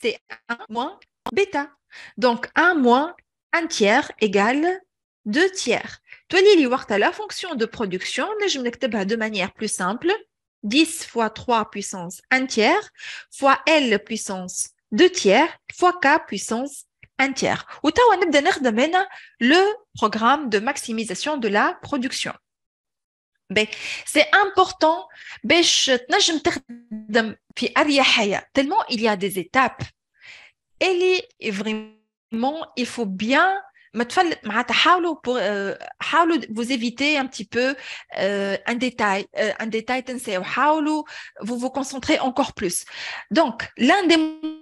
A: c'est 1 moins bêta donc 1 moins 1 tiers égale 2 tiers. Tu as la fonction de production, je vais de manière plus simple. 10 fois 3 puissance 1 tiers fois L puissance 2 tiers fois K puissance 1 tiers. Ou tawa le programme de maximisation de la production. Ben, c'est important ben, tellement il y a des étapes. Et vraiment, il faut bien حاولوا vous évitez un petit peu un détail un détail vous vous concentrer encore plus donc l'un des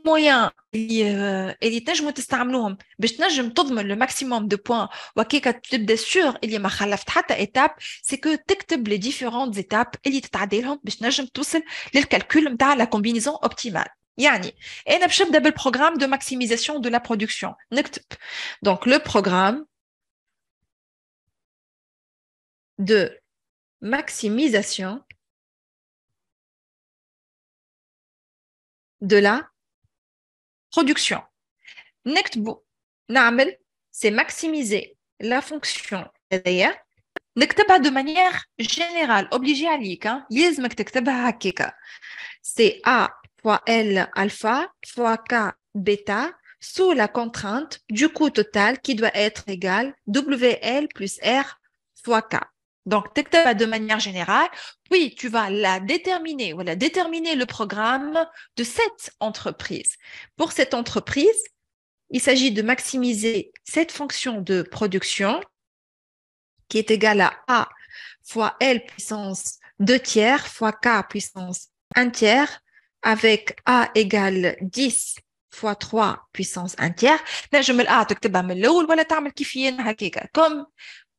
A: moyens le maximum de points وكيكا تبدا sûr a ma étape c'est que تكتب les différentes étapes اللي تتعديلهم باش تنجم la combinaison optimale Yani, et le programme de maximisation de la production. Donc le programme
B: de maximisation de la production. Nous
A: c'est maximiser la fonction nous pas de manière générale obligé à lire. Hein. c'est a fois L alpha fois K bêta sous la contrainte du coût total qui doit être égal WL plus R fois K. Donc, de manière générale, oui tu vas la déterminer, voilà, déterminer le programme de cette entreprise. Pour cette entreprise, il s'agit de maximiser cette fonction de production qui est égale à A fois L puissance 2 tiers fois K puissance 1 tiers avec A égale 10 fois 3 puissance 1 tiers le الأ تكتبها من الأول ولا تعمل je هكاكا Comme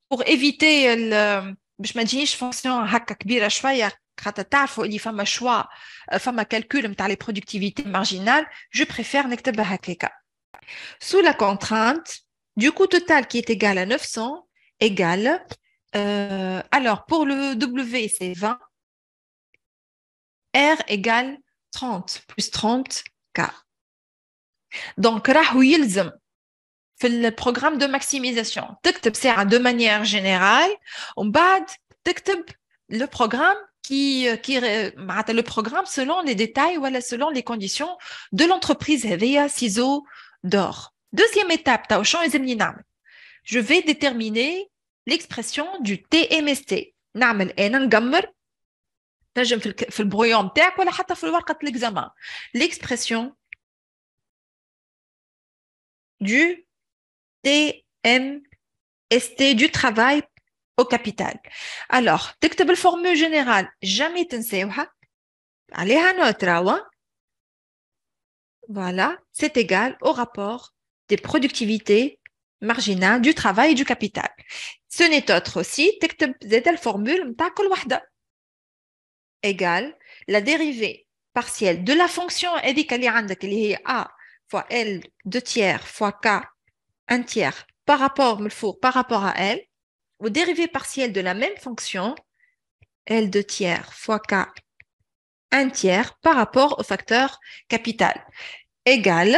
A: pour éviter je باش ما تجينيش فونكسيون هكا كبيرة شوية خاطر تعرفوا اللي فما شوا فما productivité marginale, je préfère je préfère faire نكتبها هكاكا sous la contrainte du coût total qui est égal à 900 égale euh, alors pour le W c'est 20 R égale 30 plus 30 k Donc, fait le programme de maximisation, c'est de manière générale, on bad, le programme qui, euh, euh, le programme selon les détails ou selon les conditions de l'entreprise Hevea Ciseaux d'or. Deuxième étape, et Je vais déterminer l'expression du TMST. Namel dans le brouillon نتاعك ولا حتى في
B: ورقه l'examen. L'expression
A: du TMST du travail au capital. Alors, la formule générale jamais تنساوها عليها نوت راهو hein. Voilà, c'est égal au rapport des productivités marginales du travail et du capital. Ce n'est autre aussi, تكتب formule. الفورمule نتاع كل وحده égale la dérivée partielle de la fonction qui est a fois l 2 tiers fois k 1 tiers par rapport par rapport à l ou dérivée partielle de la même fonction l 2 tiers fois k 1 tiers par rapport au facteur capital égale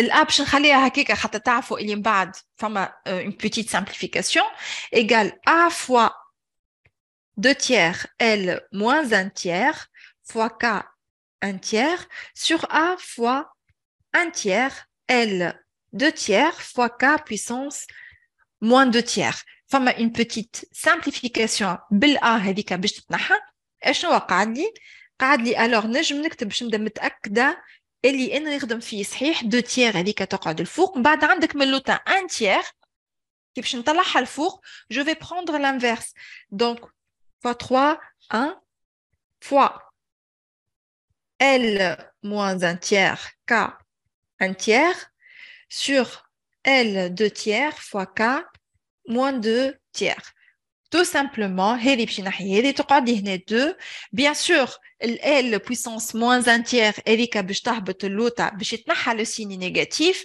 A: الاب باش نخليها هكاك خاطر تعرفوا اللي من بعد فما euh، 2 tiers L moins 1 tiers fois K 1 tiers sur A fois 1 tiers L 2 tiers fois K puissance moins 2 tiers. Enfin, une petite simplification. Bil-A, hélika, bichtetnaha. Et je vois qu'Adli, qu'Adli, alors, ne je m'nekte, bichem de m't'akda, eli en rigdom fi sahih, 2 tiers, hélika, t'aqad al-fouk. Bad, andek melouta, 1 tiers, qui bichem talaha al je vais prendre l'inverse. Donc, 3, 1 fois L moins 1 tiers K 1 tiers sur L 2 tiers fois K moins 2 tiers. Tout simplement, bien sûr, L puissance moins 1 tiers Elika Bustah Botelota Bishetnach a le signe négatif.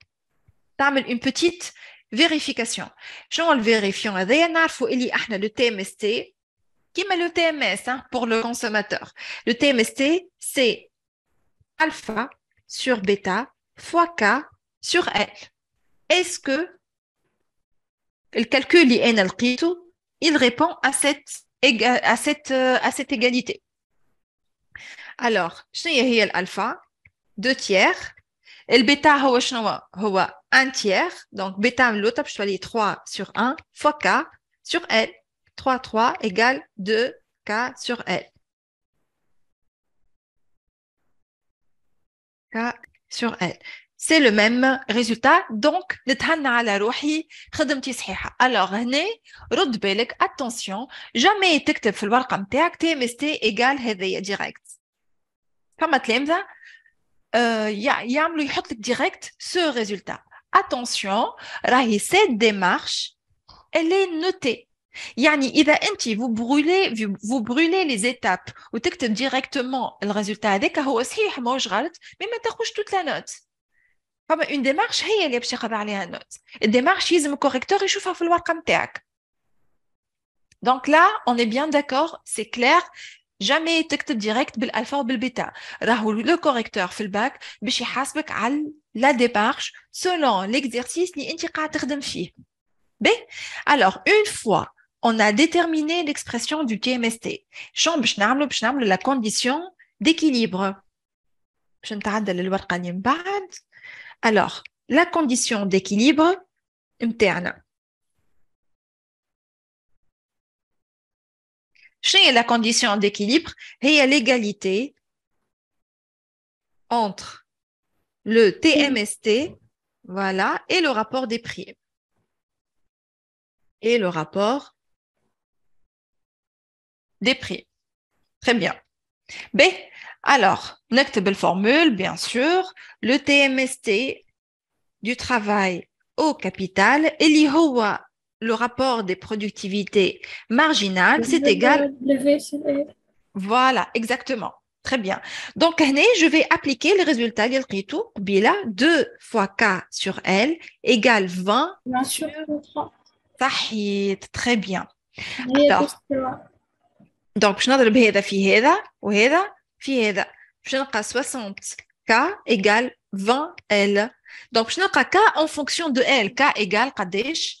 A: une petite vérification En le vérifiant, نعرفوا اللي احنا le a le TMST تي le hein، TMS pour le consommateur le TMST c'est alpha sur bêta fois k sur l est-ce que le calcul il répond à cette euh, à cette égalité alors شنو هي alpha deux tiers et Le bêta, c'est un tiers. Donc, bêta, c'est 3 sur 1 fois k sur L. 3, 3 égale 2k sur L. K sur L. C'est le même résultat. Donc, alors, attention, jamais tu as sur le work comme TACT, mais c'est égal à direct. Comment tu euh, a un direct ce résultat. Attention, cette démarche, elle est notée. Yani, vous brûlez, vous brûlez les étapes, ou texte directement le résultat avec, mais toute la note. Une démarche, elle est la note. Une démarche, il correcteur, et je vais falloir comme Donc là, on est bien d'accord, c'est clair, jamais texte direct bil alpha ou bil bêta. le correcteur fait le bac, il hasbek al la démarche selon l'exercice ni indiqa t'khdem fi. B. Alors, une fois on a déterminé l'expression du TMST, chan bach la condition d'équilibre. Alors, la condition d'équilibre, interne. chez la condition d'équilibre, il y l'égalité entre le TMST, voilà, et le rapport des prix. Et le rapport des prix. Très bien. B. Ben, alors, belle formule, bien sûr, le TMST du travail au capital, et l'IHOA le rapport des productivités marginales, c'est égal. Voilà, exactement. Très bien. Donc, je vais appliquer le résultat d'El Qitou. Bila, 2 fois K sur L égale 20 sur 30. Tahit. Très bien. Alors, donc, je vais faire ça, هذا وهذا في ça. Je vais 60. K égale 20 L. Donc, je vais K en fonction de L. K égale قديش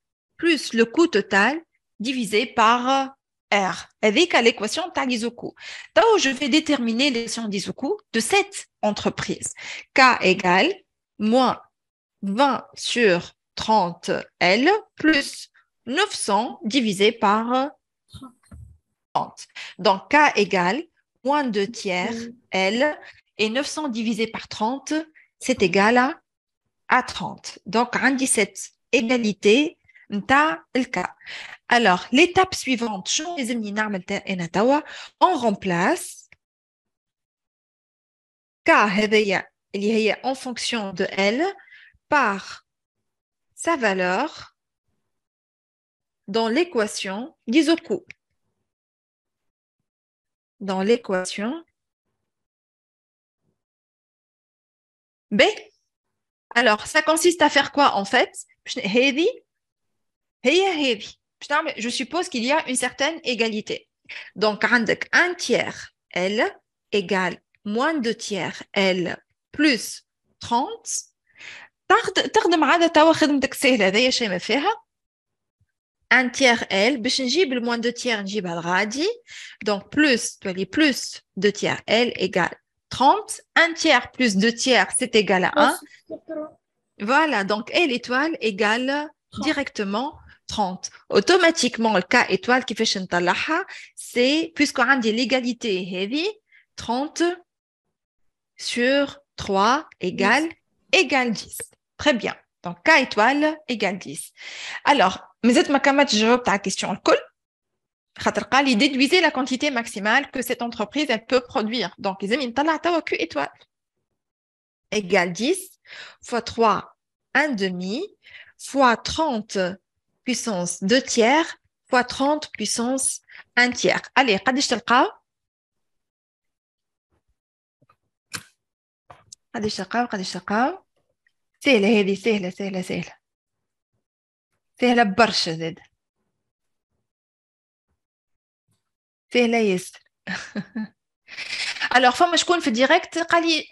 A: plus le coût total divisé par euh, R, avec l'équation Tagizoku. Donc, je vais déterminer l'équation disoku de cette entreprise. K égale moins 20 sur 30 L plus 900 divisé par 30. Donc K égale moins 2 tiers L et 900 divisé par 30, c'est égal à, 30. Donc, 47 17 égalité alors, l'étape suivante, on remplace K, en fonction de
B: L, par sa valeur dans l'équation d'Isoku. Dans l'équation B.
A: Alors, ça consiste à faire quoi en fait je suppose qu'il y a une certaine égalité. Donc un tiers l égale moins deux tiers l plus 30. tiers l, Donc plus, deux tiers l égale 30. Un tiers plus deux tiers, c'est égal à 1. Voilà. Donc l étoile égale directement 30 automatiquement le cas étoile qui fait Chantalaha, c'est puisqu'on a dit l'égalité heavy 30 sur 3 égale égale 10 très bien donc K étoile égale 10 alors mais ma camarade, j'ai la question alcool. خاطر il déduisait la quantité maximale que cette entreprise peut produire donc ils ont Q étoile égale 10 fois 3 1,5 fois 30 puissance 2 tiers fois 30 puissance 1 tiers allez قداش تلقاو قداش تلقاو قداش تلقاو سهله هذه سهله سهله سهله سهله برشا زاد سهله ياسر alors فما شكون direct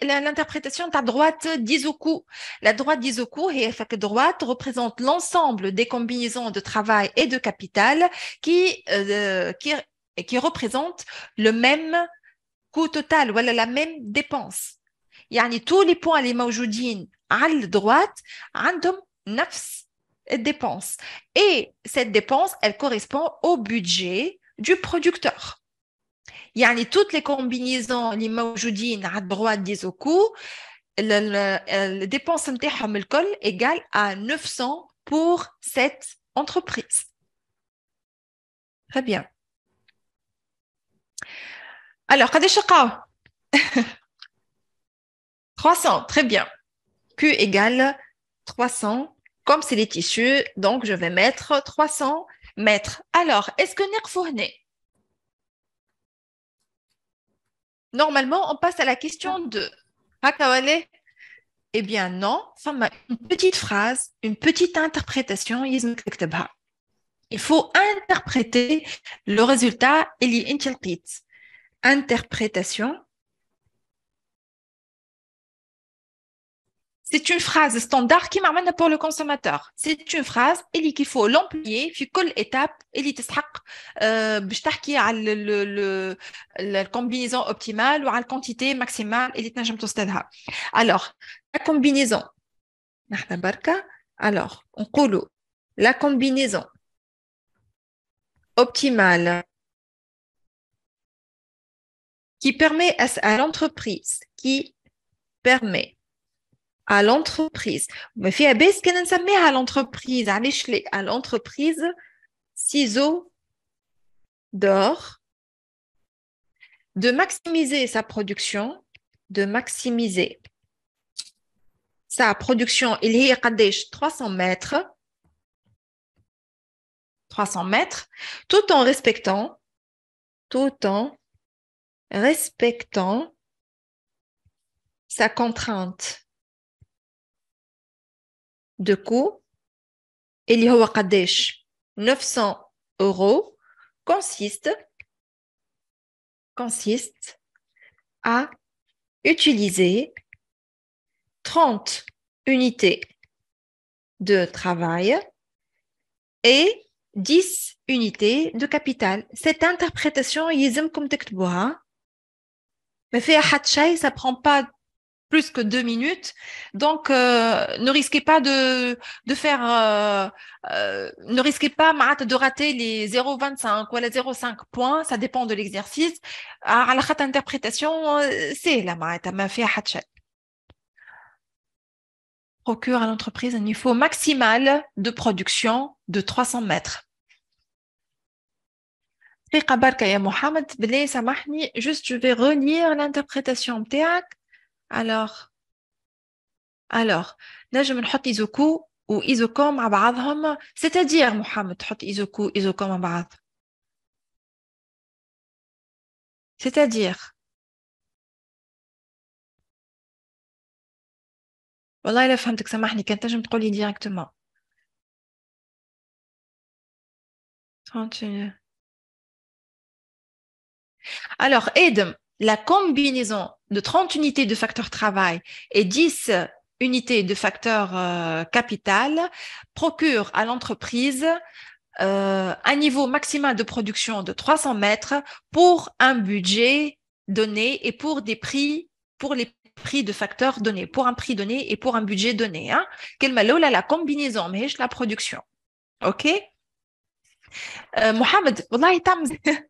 A: l'interprétation droite d'Izoku la droite d'Izoku et droite représente l'ensemble des combinaisons de travail et de capital qui euh, qui qui représentent le même coût total ou la même dépense a tous les points à à la droite, random nafs dépense et cette dépense elle correspond au budget du producteur يعني toutes les combinaisons اللي موجودين على الدروات دي زوكو الديبونس نتاعهم الكل égale à 900 euh, pour cette entreprise. Très bien. Alors, قداش 300, [LAUGHS] très bien. Q égale 300. Comme c'est les tissus, donc je vais mettre 300 mètres. Alors, est-ce que Nerfourné, Normalement, on passe à la question ah. de Hakawale. Eh bien non, une petite phrase, une petite interprétation, il faut interpréter le résultat, interprétation C'est une phrase standard qui m'amène pour le consommateur. C'est une phrase qu'il faut l'employer puis quelle étape اللي تستحق باش تحكي على à la quantité maximale elle est Alors, la combinaison. Alors, la combinaison
B: optimale qui
A: permet à l'entreprise qui permet à l'entreprise mais eh ben, à l'entreprise à l'échelle à l'entreprise ciseaux d'or de maximiser sa production de maximiser sa production il y a 300 mètres 300 mètres tout en respectant tout en
B: respectant sa contrainte de coût il y a 900 euros consiste consiste
A: à utiliser 30 unités de travail et 10 unités de capital. Cette interprétation, comme ça prend pas plus que deux minutes. Donc, euh, ne risquez pas de, de faire, euh, euh, ne risquez pas de rater les 0,25 ou les 0,5 points. Ça dépend de l'exercice. À la interprétation, c'est la ma hatchet. Procure à l'entreprise un niveau maximal de production de 300 mètres. Juste, je vais relire l'interprétation théâtre. الوغ الوغ نجم نحط ايزوكو وايزوكو مع بعضهم ستادير محمد تحط ايزوكو ايزوكو مع بعض ستادير
B: والله الا فهمتك سامحني كان تنجم تقولي ديريكتومون
A: Alors, Edem, la combinaison de 30 unités de facteurs travail et 10 unités de facteurs euh, capital procure à l'entreprise euh, un niveau maximal de production de 300 mètres pour un budget donné et pour des prix, pour les prix de facteurs donnés, pour un prix donné et pour un budget donné. Hein. Quelle là la combinaison, mais la production. OK euh, Mohamed, [LAUGHS]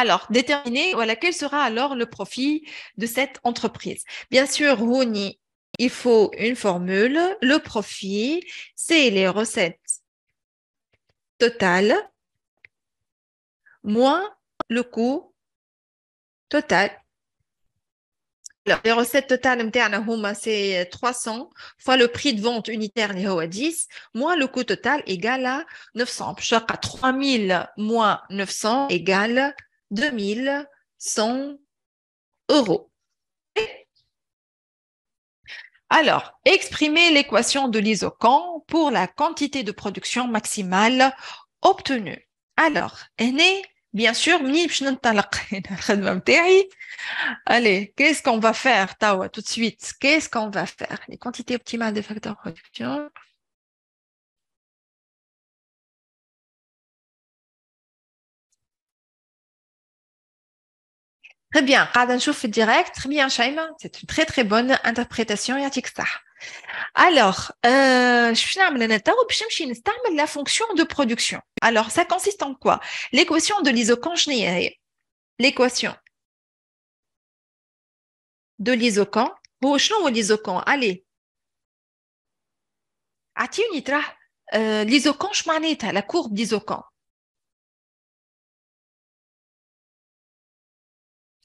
A: Alors, déterminer voilà, quel sera alors le profit de cette entreprise. Bien sûr, il faut une formule. Le profit, c'est les recettes totales moins le coût total. Alors, les recettes totales, c'est 300 fois le prix de vente unitaire, à 10, moins le coût total égal à 900. 3000 moins 900 égale 2100 euros. Alors, exprimer l'équation de l'isocan pour la quantité de production maximale obtenue. Alors, eh bien sûr, [LAUGHS] allez, qu'est-ce qu'on va faire, Tawa, tout de suite Qu'est-ce qu'on va faire Les quantités optimales
B: des facteurs de production. Très bien.
A: Radanchouf direct. Très bien, C'est une très, très bonne interprétation. Alors, euh, je la fonction de production. Alors, ça consiste en quoi L'équation de l'isocan, L'équation de l'isocan. Bon, je l'isocan. Allez. Ati unitra. Euh, l'isocan, je la courbe d'isocan.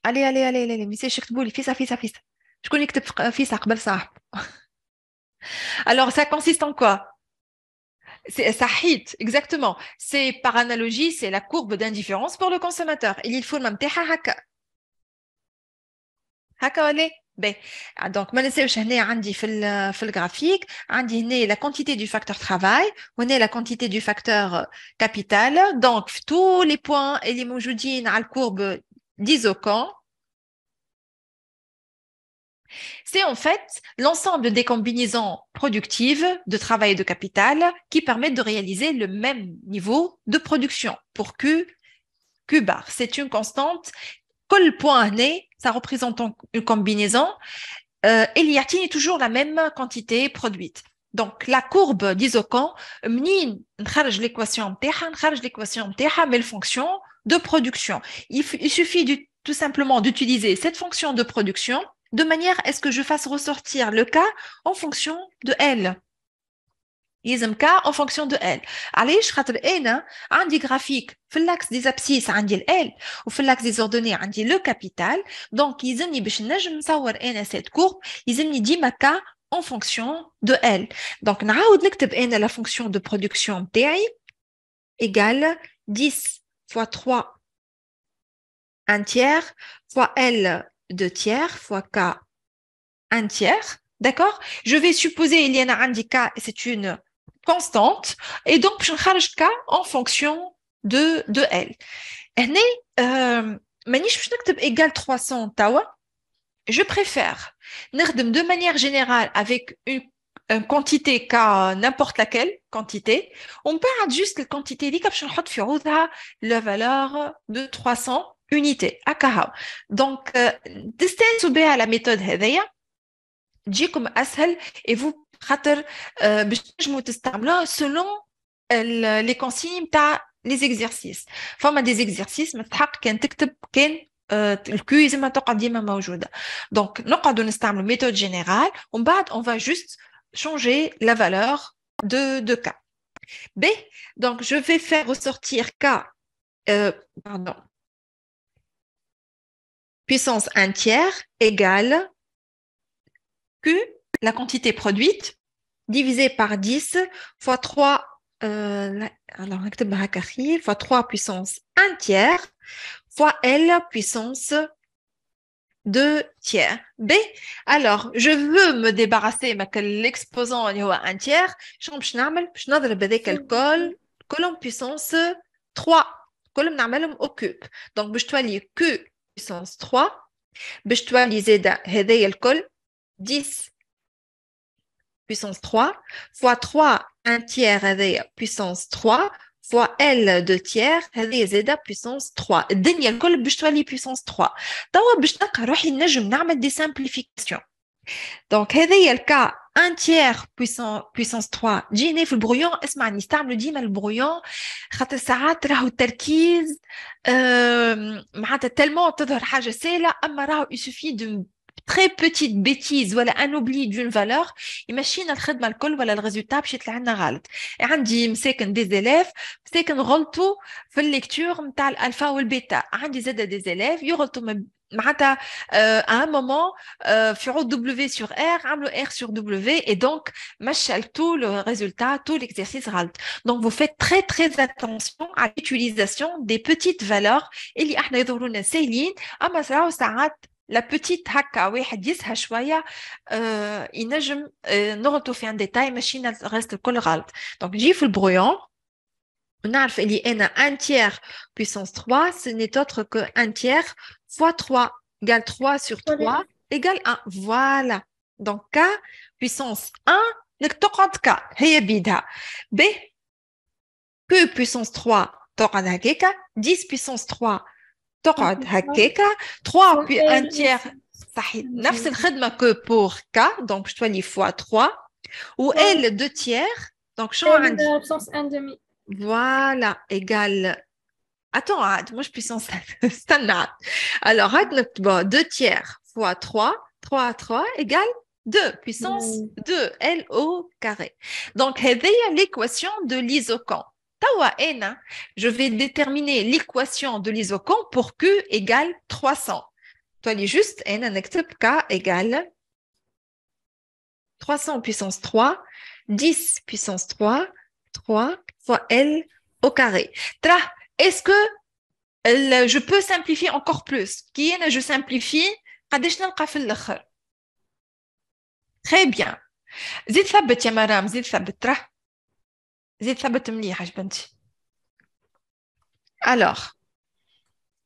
A: Allez, allez, allez, allez, ما يصيرش يكتبوا لي فيسا فيسا فيسا شكون يكتب فيسا قبل صاحبه [LAUGHS] Alors, ça consiste en quoi ça hit, exactement. C'est par analogie, c'est la courbe d'indifférence pour le consommateur. Il faut même haka. Haka ben, ah, Donc, ما نساوش هنا عندي في le graphique. graphique. عندي la quantité du facteur travail on est la quantité du facteur euh, capital. Donc, tous les points et اللي à la courbe d'isocan, c'est en fait l'ensemble des combinaisons productives de travail et de capital qui permettent de réaliser le même niveau de production pour Q, Q bar. C'est une constante. Col point ça représente une combinaison euh, et y est toujours la même quantité produite. Donc, la courbe d'isocan, l'équation l'équation, mais la fonction de production. Il suffit tout simplement d'utiliser cette fonction de production de manière à ce que je fasse ressortir le k en fonction de l. Il y a un k en fonction de l. Allez, je chatelle n, hein. un des graphiques, le des abscisses a l, l, dans l'axe des ordonnées a le capital, donc il y a besoin de je me sais n cette courbe, il y a un dix k en fonction de l. Donc, la fonction de production de ai égale 10 fois 3, un tiers, fois L, deux tiers, fois K, un tiers. D'accord Je vais supposer il y en a un K, c'est une constante. Et donc, je charge K en fonction de, de L. Euh, égale 300 tawa. Je préfère de manière générale avec une une euh, quantité qu'à n'importe laquelle quantité. On peut juste la quantité d'icapsulhotfiroza, la valeur de 300 unités. Donc, destin euh, soubé à la méthode Hedeya, j'ai comme Asel et vous, Rater, euh, je vous selon les consignes, tu les exercices. Forme des exercices, mais tu as un الكويز ما تقعد ديما موجوده دونك نقعدوا نستعملوا méthode جينيرال ومن بعد on va juste changer la valeur de, K. B, donc je vais faire ressortir K, euh, puissance 1 tiers égale Q, la quantité produite, divisé par 10 fois 3, euh, alors, fois 3 puissance 1 tiers fois L puissance 2 tiers. B. Alors, je veux me débarrasser, mais que l'exposant est un tiers. Je vais faire alcool, colonne puissance 3. Colonne normale occupe. Donc, je dois lire Q puissance 3. Je dois lire Z, alcool 10 puissance 3 fois 3, un tiers, puissance 3 soit L de tiers هذه زاده puissance 3 الدنيا الكل باش تولي puissance 3 توا باش نلقى روحي نجم نعمل دي simplification دونك هذايا الكا ان تيير بويسونس 3 جيني في البرويون اسمع نستعملوا ديما البرويون خاطر ساعات راهو التركيز معناتها تلمون تظهر حاجه سهله اما راهو يسوفي دو très petite bêtise voilà un oubli d'une valeur imagine al de al voilà le résultat élèves, يطلع the غلط عندي مساكن دي lecture مساكن غلطوا في le نتاع الالفا والبيتا des élèves, دي زيليف يغلطوا معناتها à un moment فيعوا euh, W sur R the R sur W et donc machal tout le résultat tout l'exercice ral donc vous faites très très attention à l'utilisation des petites valeurs et احنا يظهروا لنا ساهلين la petite haka, واحد يسهى شويه آه ينجم آه نغلطوا في ان ديتاي ماشي reste الكل دونك نجي في البرويون ونعرف انا un tiers puissance 3 ce n'est autre que 1 tiers fois 3 égal 3 sur 3 égal 1 voilà donc k puissance 1 لك تقعد k هي بيدها B, k puissance 3 10 puissance 3 3 puis 1 tiers. 9 نفس que pour k, donc je باش تولي fois 3 Ou L, 2 tiers, donc je 2 Voilà, 1 دومي Voilà, égale, Attends, moi je puissance [LAUGHS] alors 2 tiers fois 3 3 à 3 égale 2 puissance 2 mmh. L au carré donc a l'équation de l'isoquant je vais déterminer l'équation de l'isocon pour Q égale 300. Toi, est juste N, K égale 300 puissance 3, 10 puissance 3, 3 fois L au carré. est-ce que euh, je peux simplifier encore plus Qui je simplifie Très bien. Zid ya Zid thabet mliha ach Alors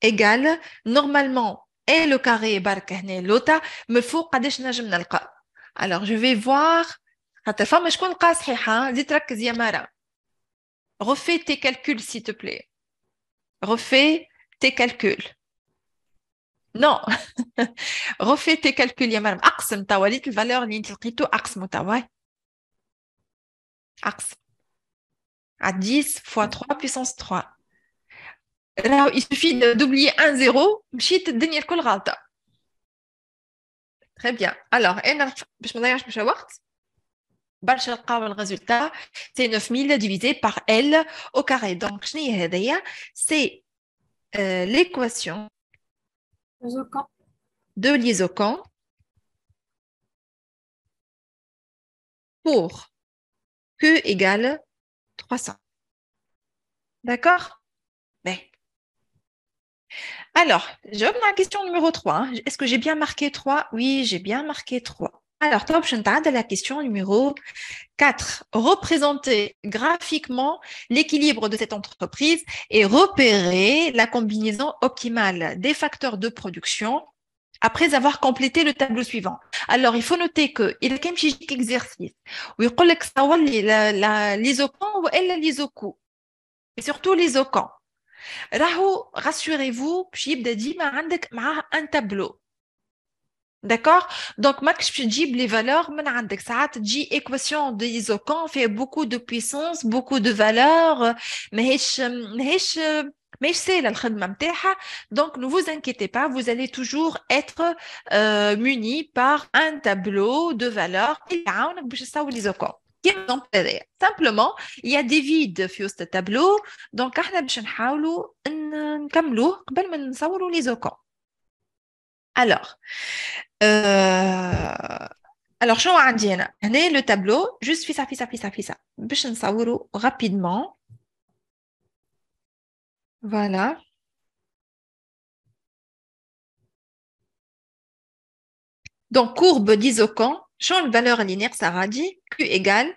A: égal normalement est le carré bark hna lta me fou qadesh najem nelqa. Alors je vais voir ta forme mais quoi le qasa hiha. Zid rkiz ya Mara. Refait tes calculs s'il te plaît. Refais tes calculs. Non. [LAUGHS] Refais tes calculs ya Mara, aqsem tawalet valeur li telqitou aqsem tawah. Aqsem à 10 fois 3 puissance 3. Là, il suffit d'oublier un zéro, مشيت الدنيا Très bien. Alors, أنا باش ما نضيعش برشا وقت باش le résultat. C'est 9000 divisé par L au carré. Donc, c'est هذيا؟ euh, c'est l'équation
B: de l'isocan pour Q égale ça D'accord
A: Mais. Alors, je la question numéro 3. Hein. Est-ce que j'ai bien marqué 3 Oui, j'ai bien marqué 3. Alors, top, je de la question numéro 4. Représenter graphiquement l'équilibre de cette entreprise et repérer la combinaison optimale des facteurs de production après avoir complété le tableau suivant. Alors, il faut noter que il y a même exercice où il dit que ça l'isocan ou elle l'isocu. Et surtout l'isocan. Rassurez-vous, dit ديما عندك معاه un tableau. D'accord Donc, max tu les valeurs, من عندك J'ai dit équation de l'isocan fait beaucoup de puissance, beaucoup de valeurs, mais je mais c'est la donc ne vous inquiétez pas, vous allez toujours être euh, muni par un tableau de valeurs. Simplement, il y a des vides sur ce tableau, donc Alors, euh... alors, je هنا le tableau, juste fait ça, fait ça, fait ça, rapidement.
B: Voilà. Donc, courbe d'Isocan, change de valeur linéaire, ça dit Q égale.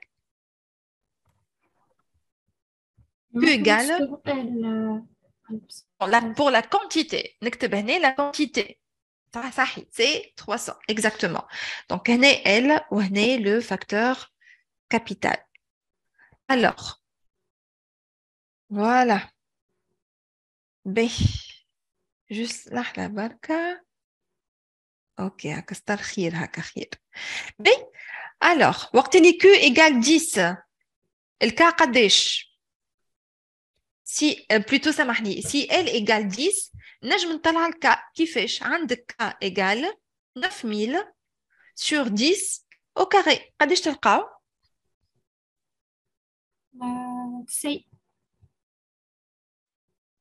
B: Q égale.
A: Euh, pour la, pour la quantité, la quantité, c'est 300, exactement. Donc, elle est L ou elle est le facteur capital. Alors, voilà. به جست لحظة بركة اوكي هكا ستار خير هكا خير بي الوغ وقت اللي كيو ايكال 10 الكا قداش سي بلوتو سامحني سي ال ايكال 10 نجم نطلع الكا كيفاش عندك كا ايكال 9000 سور 10 او كاري قداش تلقاو 90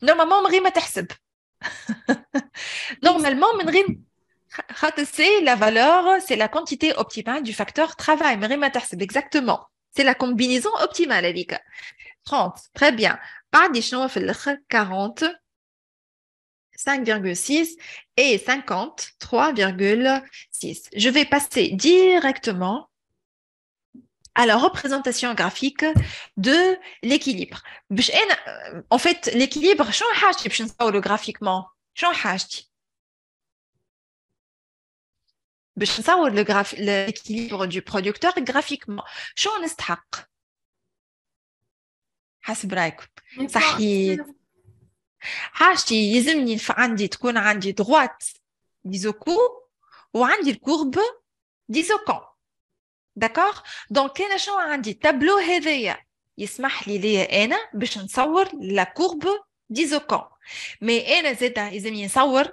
A: [LAUGHS] Normalement, la valeur, c'est la quantité optimale du facteur travail. Exactement. C'est la combinaison optimale. 30. Très bien. Par exemple, 40, 5,6 et 50, 3,6. Je vais passer directement à la représentation graphique de l'équilibre. Eh, euh, en fait, l'équilibre, je le graphiquement. باش نصور لو graph... l'équilibre du producteur graphiquement شو نستحق حسب رايكم صحيت حاجتي يلزمني عندي تكون عندي droite ديزوكو وعندي الكورب ديزوكون D'accord? Donc qu'est-ce que j'ai tableau hediya يسمح لي ليا انا de la courbe d'isoco mais etna zeta izemni yassour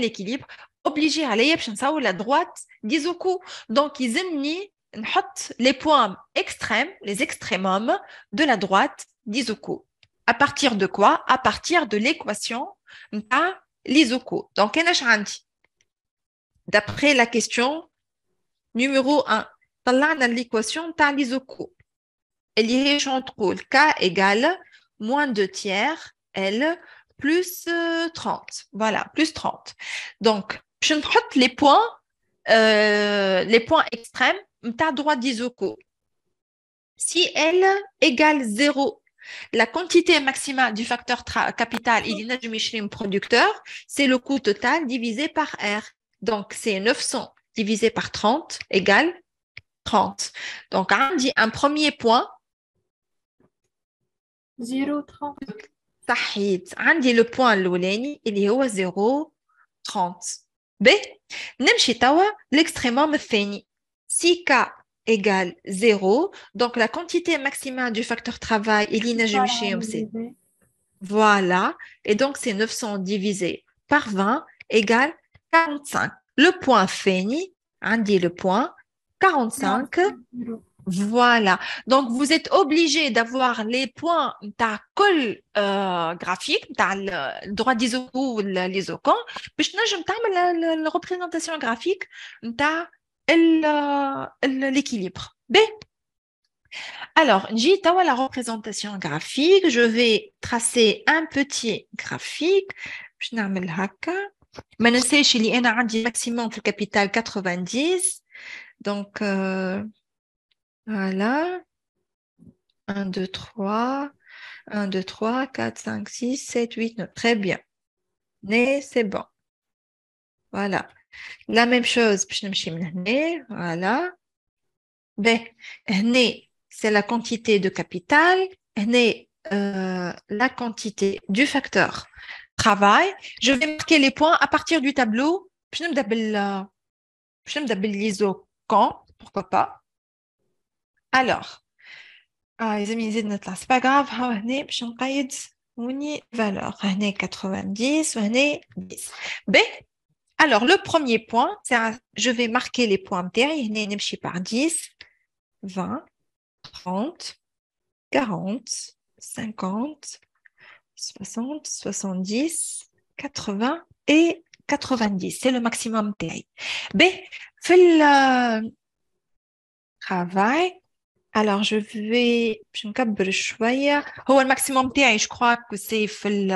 A: l'équilibre obligé à باش nsaw la droite d'isoco donc ont nhott les points extrêmes les extrêmes de la droite d'isoco à partir de quoi à partir de l'équation à l'Izoku. donc qu'est-ce que j'ai d'après la question numéro 1 طلعنا l'équation تاع ليزوكو اللي هي شنو تقول K égale moins 2 tiers L plus 30 euh, voilà plus 30 donc je نحط les points euh, les points extrêmes droit d'Isoko si L égale 0 la quantité maximale du facteur capital Michelin producteur, c'est le coût total divisé par R. Donc, c'est 900 divisé par 30 égale 30. Donc, on un premier point. 0,30. le point point l'oleni, il est au 0.30 B. l'extrême توا ليكستريموم fini. 6 K égale 0 donc la quantité maximale du facteur travail il y c'est voilà et donc c'est 900 divisé par 20 égale 45 le point fini on dit le point 45. Voilà. Donc, vous êtes obligé d'avoir les points ta colle euh, graphique, dans le droit d'ISO ou les ocons, puis je n'ai la représentation graphique, de euh, l'équilibre. B. Alors, j'ai la représentation graphique. Je vais tracer un petit graphique. Je vais le haka. Je un maximum le capital 90. Donc, euh, voilà. 1, 2, 3. 1, 2, 3, 4, 5, 6, 7, 8, 9. Très bien. Né, c'est bon. Voilà. La même chose, voilà. né, c'est la quantité de capital. Né, euh, la quantité du facteur travail. Je vais marquer les points à partir du tableau. Je quand, pourquoi pas. Alors, ah, les amis, c'est pas grave, je 90, 10. B. Alors, le premier point, c'est je vais marquer les points je par 10, 20, 30, 40, 50, 60, 70, 80 et 90 c'est le maximum تاعي B في travail alors je vais je نكبر شويه هو maximum تاعي je crois que c'est في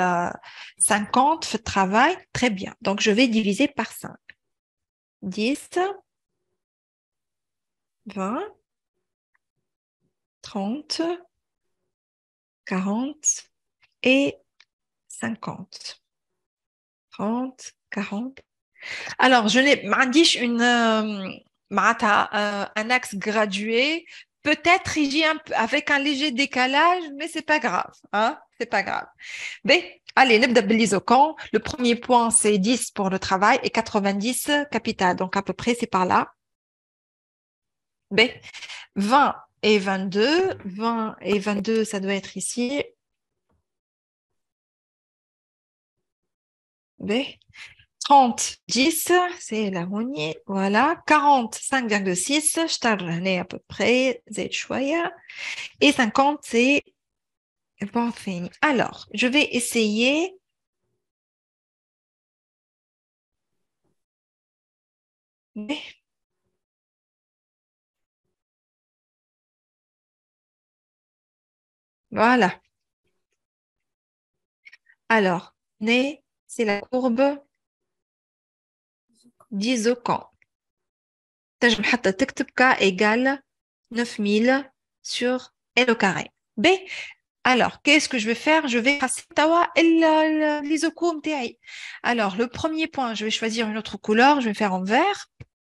A: 50 في travail très bien donc je vais diviser par 5 10 20 30 40 et 50 40. Alors, je n'ai une euh, euh, un axe gradué. Peut-être avec un léger décalage, mais c'est pas grave. Hein? C'est pas grave. Mais, allez, le premier point, c'est 10 pour le travail et 90 capital. Donc, à peu près, c'est par là. B. 20 et 22.
B: 20 et 22, ça doit être ici.
A: 30, 10, c'est la Voilà. 45,6, 5,6. Je t'arrête à peu près. Et 50, c'est bon fini. Alors, je vais essayer.
B: Voilà. Alors,
A: né c'est la courbe d'Isocan. K égale 9000 sur L au carré. B. Alors, qu'est-ce que je vais faire Je vais tracer Tawa Alors, le premier point, je vais choisir une autre couleur, je vais faire en vert.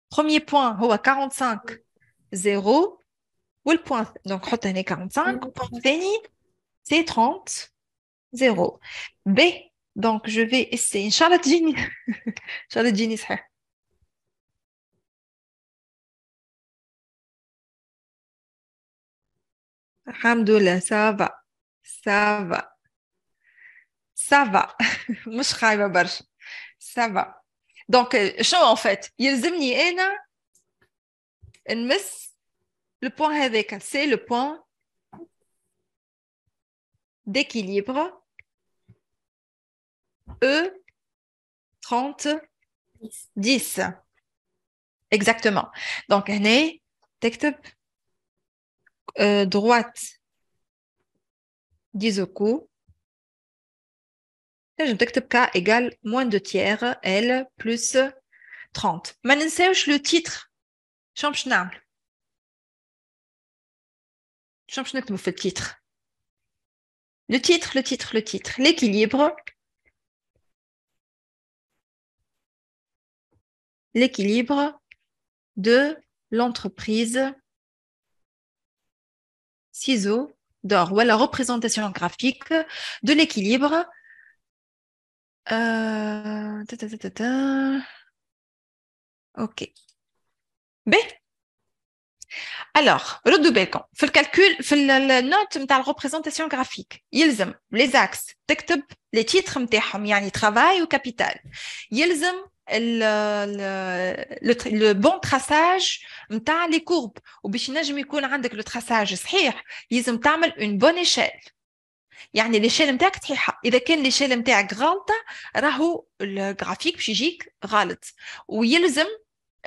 A: Premier point, هو 45, 0. Ou le point, donc, 45. Point c'est 30, 0. B, donc, je vais essayer. Inch'Allah, Djini. [LAUGHS] Inch'Allah, Djini, ça va. Ça va. Ça va. [LAUGHS] Ça va. Donc, euh, en fait? je y a le point avec C'est le point
B: d'équilibre
A: E 30 10. Exactement. Donc, e, euh, droite, 10 droite 10 تنجم texte K égale moins de tiers L plus 30. maintenant le titre. Champchna. باش me
B: Le titre, le titre, le titre. L'équilibre l'équilibre
A: de l'entreprise ciseaux d'or ou la représentation graphique de l'équilibre euh, ok B alors le double fait le calcul fait la, note de la représentation graphique ils les axes les titres travail ou capital ilsem لو بون تراساج نتاع لي كورب وباش ينجم يكون عندك لو تراساج صحيح لازم تعمل اون بون ايشيل يعني ليشيل نتاعك صحيحه اذا كان ليشيل نتاعك غالطه راهو الجرافيك باش يجيك غلط ويلزم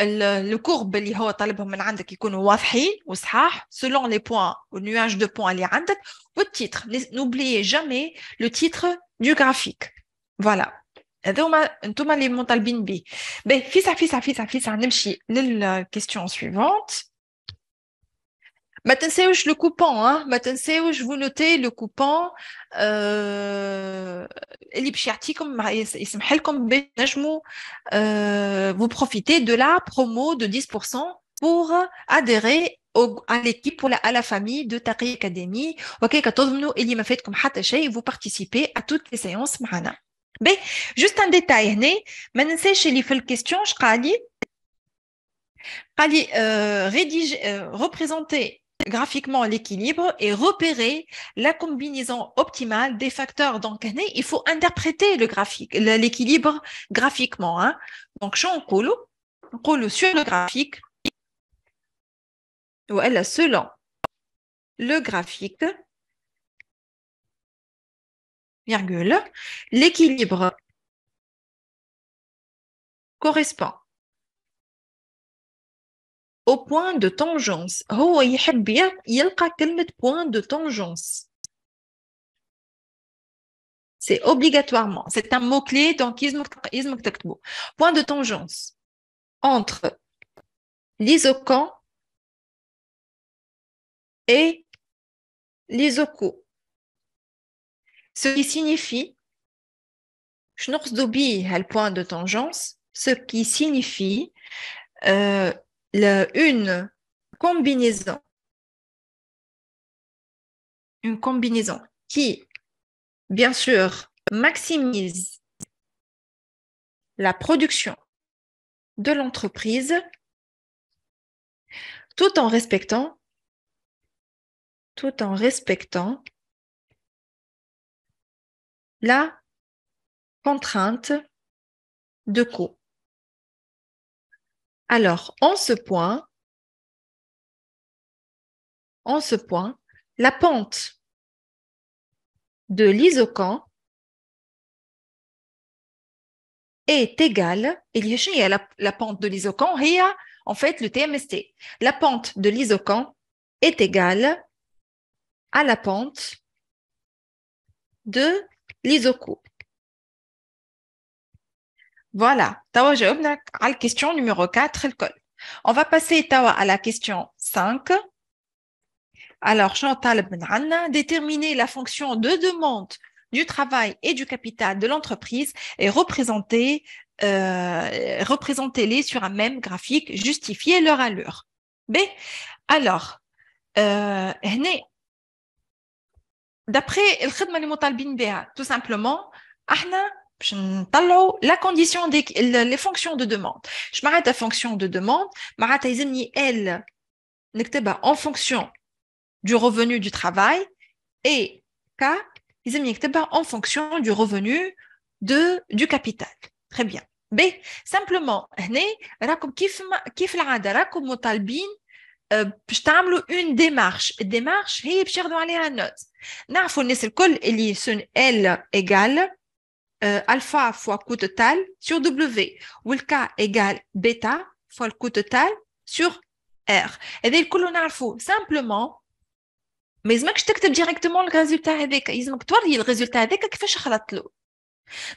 A: الكورب اللي هو طالبهم من عندك يكونوا واضحين وصحاح سولون لي بوان ونواج دو بوان اللي عندك والتيتر نوبليي جامي لو تيتر دو جرافيك فوالا la انتوما suivante. مطالبين به باهي فيسع فيسع فيسع فيسع نمشي للكيستيون سويفونت 10% pour adhérer à l'équipe à la famille de Tari Academy. Ok, vous vous participez à toutes les séances. Juste un détail, né vais chez les Je euh, euh, graphiquement l'équilibre et repérer la combinaison optimale des facteurs. Donc, il faut interpréter le graphique, l'équilibre graphiquement. Hein. Donc, je suis sur le graphique. selon le
B: graphique, virgule, l'équilibre correspond au point de tangence. point de tangence. C'est obligatoirement, c'est un mot-clé, donc point de tangence entre l'isocan et
A: l'isocou ce qui signifie Schnorsdobi à le point de tangence, ce qui signifie euh, une combinaison,
B: une combinaison qui, bien sûr, maximise la production de l'entreprise tout en respectant tout en respectant la contrainte de co. Alors, en ce point, en ce point, la pente de l'isocan
A: est égale, et a la pente de l'isocan, il y a en fait le TMST. La pente de l'isocan est égale à la pente de voilà, tawa à question numéro 4 On va passer tawa à la question 5. Alors, Chantal Benranna, déterminer la fonction de demande du travail et du capital de l'entreprise et représenter, euh, les sur un même graphique, justifier leur allure. B. Alors, euh, d'après le اللي tout simplement احنا باش نطلعوا لا كونديسيون دي لي فونكسيون دو دوموند اش معناتها فونكسيون دو دوموند معناتها نكتبها en fonction du revenu du travail et K نكتبها en fonction du revenu de du capital très bien B simplement euh, je t'envoie une démarche. Démarche, il faut aller à la note. Maintenant, il faut que le col l égal euh, alpha fois le coût total sur W ou égal à bêta fois le coût total sur R. Et donc, il faut simplement... Mais il faut que je t'aide directement le résultat avec... Il faut que toi, tu le résultat avec quest que tu fasses la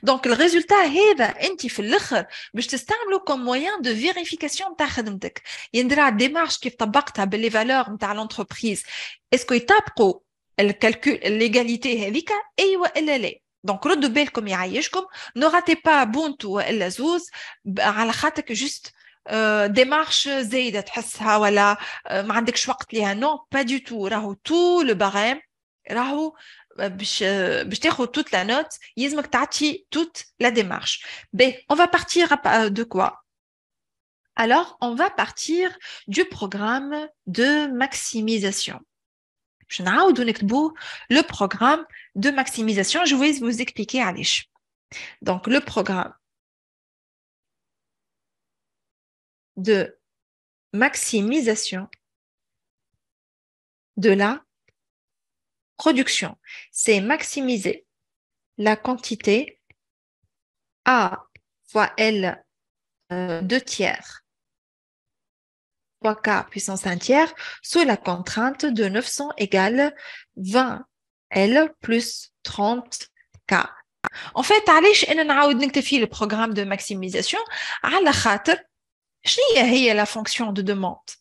A: دونك الريزلتا هذا انت في الاخر باش تستعملو كوم موان دو فيريفيكاسيون تاع خدمتك يندرى ديمارش كيف طبقتها باللي فالور نتاع لونتربريز اسكو يطابقوا الكالكول ليغاليتي هذيك اي أيوة والا لا دونك ردوا بالكم يعيشكم راتي با بونتو والا زوز على خاطرك جوست ديمارش آه، زايده تحسها ولا آه، ما عندكش وقت ليها نو با دو تو راهو تو لو باغيم راهو باش باش تاخذ toute la note يلزمك تعطي toute la démarche B on va partir euh, de quoi alors on va partir du programme de maximisation de le programme de maximisation je vais vous expliquer allez donc le programme de maximisation de la production, c'est maximiser la quantité A fois L 2 euh, tiers fois k puissance 1 tiers sous la contrainte de 900 égale 20L plus 30K. En fait, le programme de maximisation على خاطر شنو la fonction de demande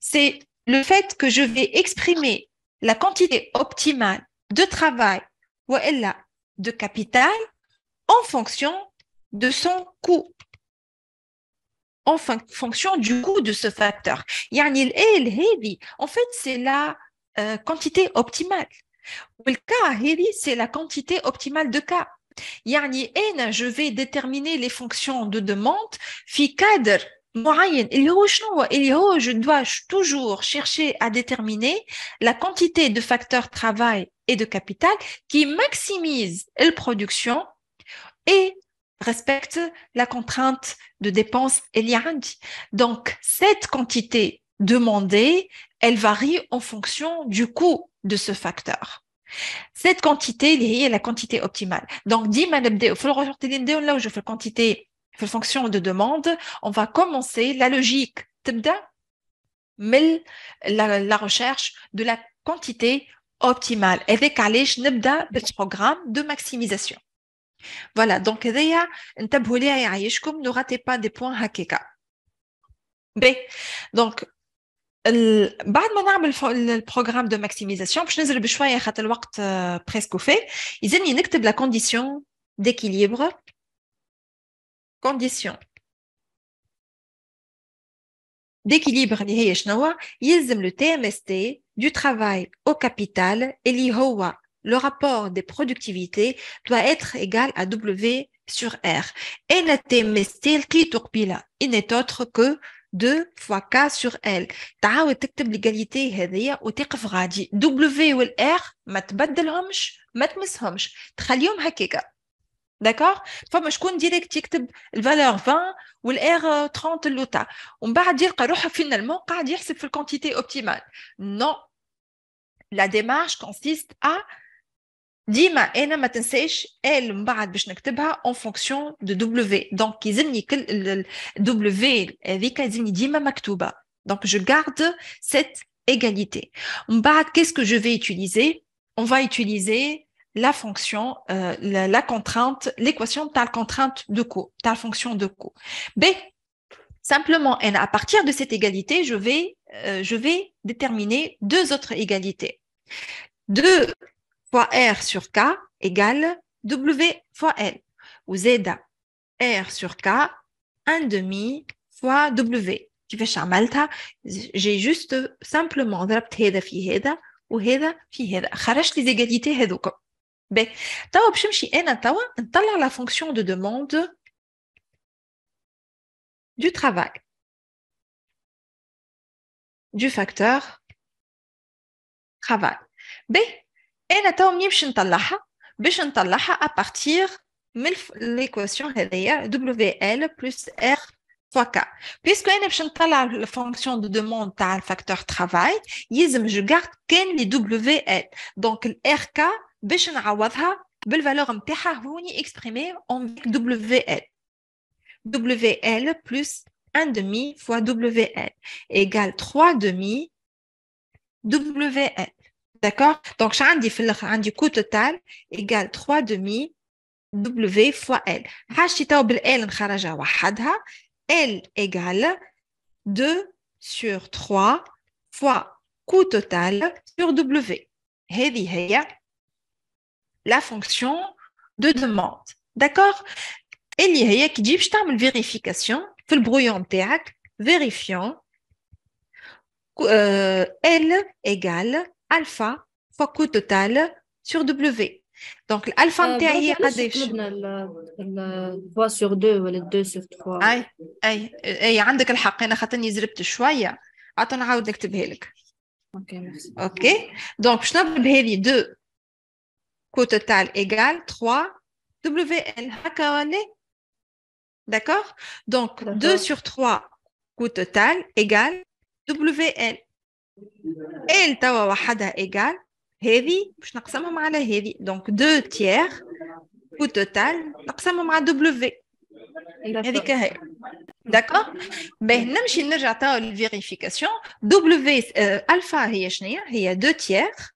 A: C'est le fait que je vais exprimer la quantité optimale de travail ou elle-là de capital en fonction de son coût, en fonction du coût de ce facteur. heavy, en fait, c'est la euh, quantité optimale. Le cas c'est la quantité optimale de cas. n. je vais déterminer les fonctions de demande fi معين اللي هو شنو هو اللي هو je dois toujours chercher à déterminer la quantité de facteurs travail et de capital qui maximise la production et respecte la contrainte de dépenses eliandi. Donc cette quantité demandée, elle varie en fonction du coût de ce facteur. Cette quantité est la quantité optimale. Donc, dit où je fais la quantité en fonction de demande, on va commencer la logique. On la recherche de la quantité optimale. Et puis, on va le programme de maximisation. Voilà, donc, si vous voulez que vous ne ratez pas des points, c'est B. donc, le programme de maximisation, je vais vous montrer un peu fait à ce la condition d'équilibre conditions d'équilibre le TMST du travail au capital et le rapport des productivités doit être égal à W sur R. Et la TMST qui il n'est autre que 2 fois K sur L. l'égalité tu as W et R D'accord Donc, je la valeur 20 ou la 30. On va dire que finalement, dire que c'est quantité optimale. Non. La démarche consiste à en fonction de W. Donc, W Donc, je garde cette égalité. qu'est-ce que je vais utiliser On va utiliser la fonction, euh, la, contrainte, l'équation de telle contrainte de coût, telle fonction de coût. B, simplement, à partir de cette égalité, je vais, euh, je vais déterminer deux autres égalités. 2 fois R sur K égale W fois L, ou Z, R sur K, 1 demi fois W. malta j'ai juste simplement هذا les égalités B, ben, ta oub shemshi en a ta la fonction de demande du travail. Du facteur travail. B, en a ta oub n'yemshintalaha, bishintalaha à partir l'équation WL plus R fois K. Puisque en a ta la fonction de demande ta le facteur travail, yizem je garde ken les WL. Donc RK. باش نعوضها بالفالور نتاعها هوني اكسبريمي اون دبليو ال دبليو ال بلس 1 demi fois WL égale 3 demi WL. D'accord Donc, j'ai un coût total égale 3 demi W fois L. Hachita ou L, L égale 2 sur 3 fois coût total sur W. هذه هي la fonction de demande. D'accord Et il y a qui dit, je une vérification, fais le brouillon de théâtre, vérifiant euh, L égale alpha fois le coût total sur W. Donc, l'alpha euh, de théâtre, la, la, la 3 sur 2, ou la 2 sur 3. Aïe, aïe, euh, aïe, عندك الحق, انا خاطرني زربت شوية. عطا نعاود نكتبها لك. Donc, je دونك باش نبدا بهذه 2 coût total égale 3 WN. D'accord Donc, 2 sur 3 coût total égale WN. Et le tawa wahada égale heavy. Donc, 2 tiers coût total. W. D'accord Mais, je vais faire la vérification. W, euh, alpha, il y a 2 tiers.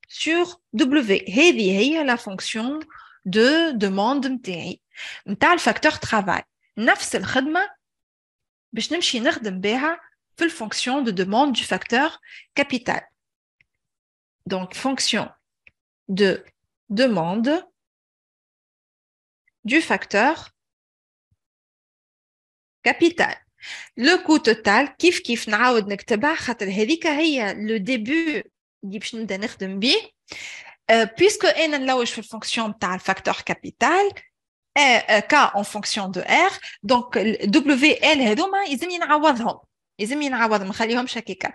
A: sur W. H est la fonction de demande نتاعي facteur travail. نفس الخدمة باش نمشي نخدم بها في de demande du facteur capital. Donc fonction
B: de demande du facteur
A: capital. Le coût total, kif kif نعاود نكتبها خاطر هذيك هي le début اللي باش نبدا نخدم بيه بيسكو انا نلوج في الفونكسيون تاع الفاكتور كابيتال ك اون فونكسيون دو ار دونك دبليو ال هذوما لازم نعوضهم لازم ينعوض ما نخليهمش هكاكا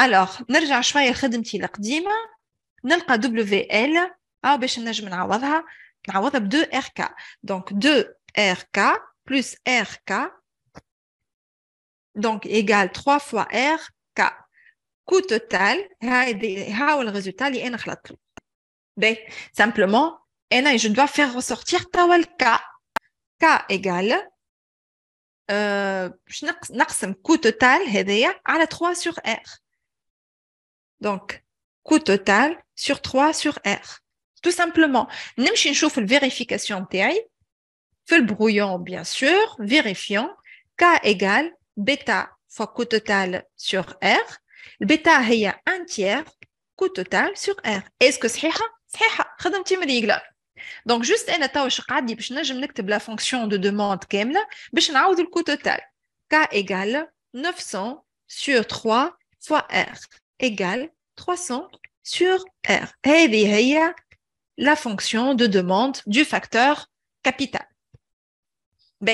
A: الوغ نرجع شويه لخدمتي القديمه نلقى دبليو ال او باش نجم نعوضها نعوضها ب 2 ار كا دونك 2 ار كا بلس ار كا دونك ايغال 3 فوا ار كا كو توتال coût ها هو الريزولتا اللي انا خلطت له بي سامبلومون انا جو دوا فير ريسورتير توا الكا كا ايغال باش نقسم كو توتال هذايا على 3 سور ار دونك كو توتال سور 3 سور ار tout simplement نمشي نشوف الفيريفيكاسيون تاعي في البرويون بيان سور فيريفيون كا ايغال بيتا فوا كو توتال sur R Le bêta est un tiers coût total sur R. Est-ce que c'est vrai C'est vrai Je vais vous dire. Donc, juste avant de commencer, pour que la fonction de demande, pour remettre le coût total, K égale 900 sur 3 fois R égale 300 sur R. C'est la fonction de demande du facteur capital. B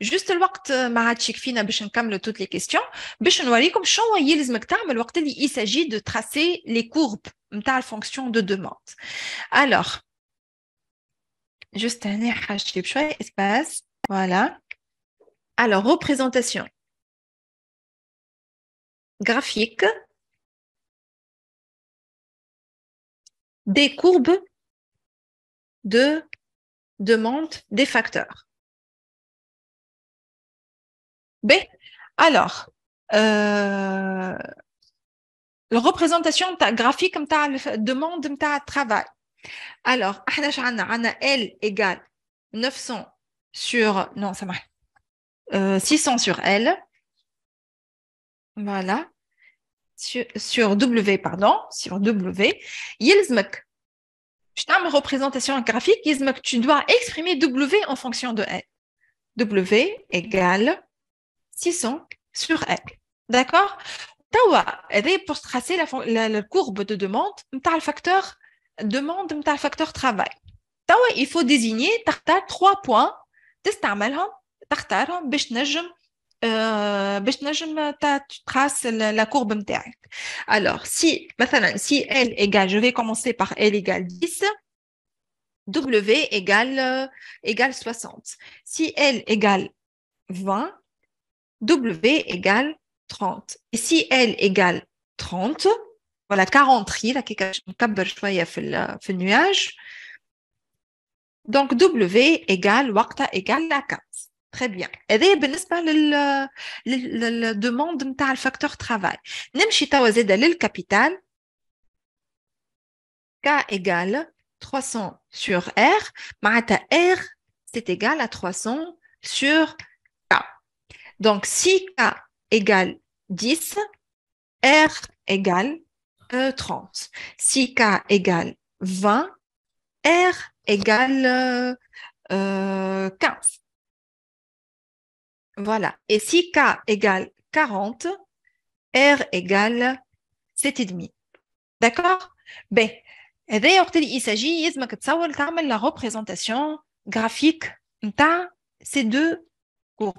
A: juste جوست الوقت مع تشيك فينا باش نكملوا toutes les questions باش نوريكم شنو هي لازمك تعمل وقت اللي il s'agit de tracer les courbes نتاع الفونكسيون دو demande alors juste هنا حاجتي بشوي espace
B: voilà alors représentation graphique des courbes de demande des facteurs B. Alors, la
A: euh, représentation graphique ta demande de travail. Alors, L égale 900 sur... Non, ça marche. 600 euh, sur L. Voilà. Sur, W, pardon. Sur W. Yelzmek. Je une représentation graphique. Yelzmek, tu dois exprimer W en fonction de L. W égale 600 sur L. D'accord pour tracer la, courbe de demande, le facteur demande, le facteur travail. Il faut désigner trois points euh, tu tracer la courbe Alors, si, si L égale, je vais commencer par L égale 10, W égale 60. Euh, si L égale 20, W égale 30. Et si L égale 30, voilà 40 la donc il le nuage. Donc, W égale wakta égale la 15. Très bien. Ben, demande demande لل facteur travail. الفاكتور ترافاي نمشي توا le capital. K égale 300 sur R معناتها R c'est égal à 300 sur donc, si K égale 10, R égale 30. Euh, si K égale 20, R égale 15. Euh, voilà. Et si K égale 40, R égale 7,5. D'accord Ben, eh il s'agit de la représentation graphique de ces deux courbes.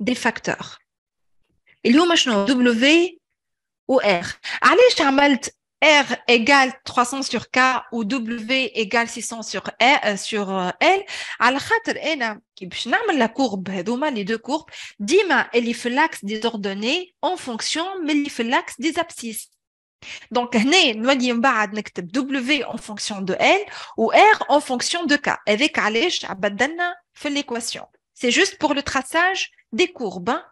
A: des facteurs. Il est où شنو W ou R. Alaych 3amelt R 300 sur K ou W égale 600 sur e, euh, euh, L. Al khat ana ki bach la courbe hadouma eh, les deux courbes, dima elli fi l'axe des ordonnées en fonction de elli l'axe des abscisses. Donc hna nwayem ba3d nktb W en fonction de L ou R en fonction de K. Edik alaych 3abdelna fi l'équation c'est juste pour le traçage des courbes. Hein?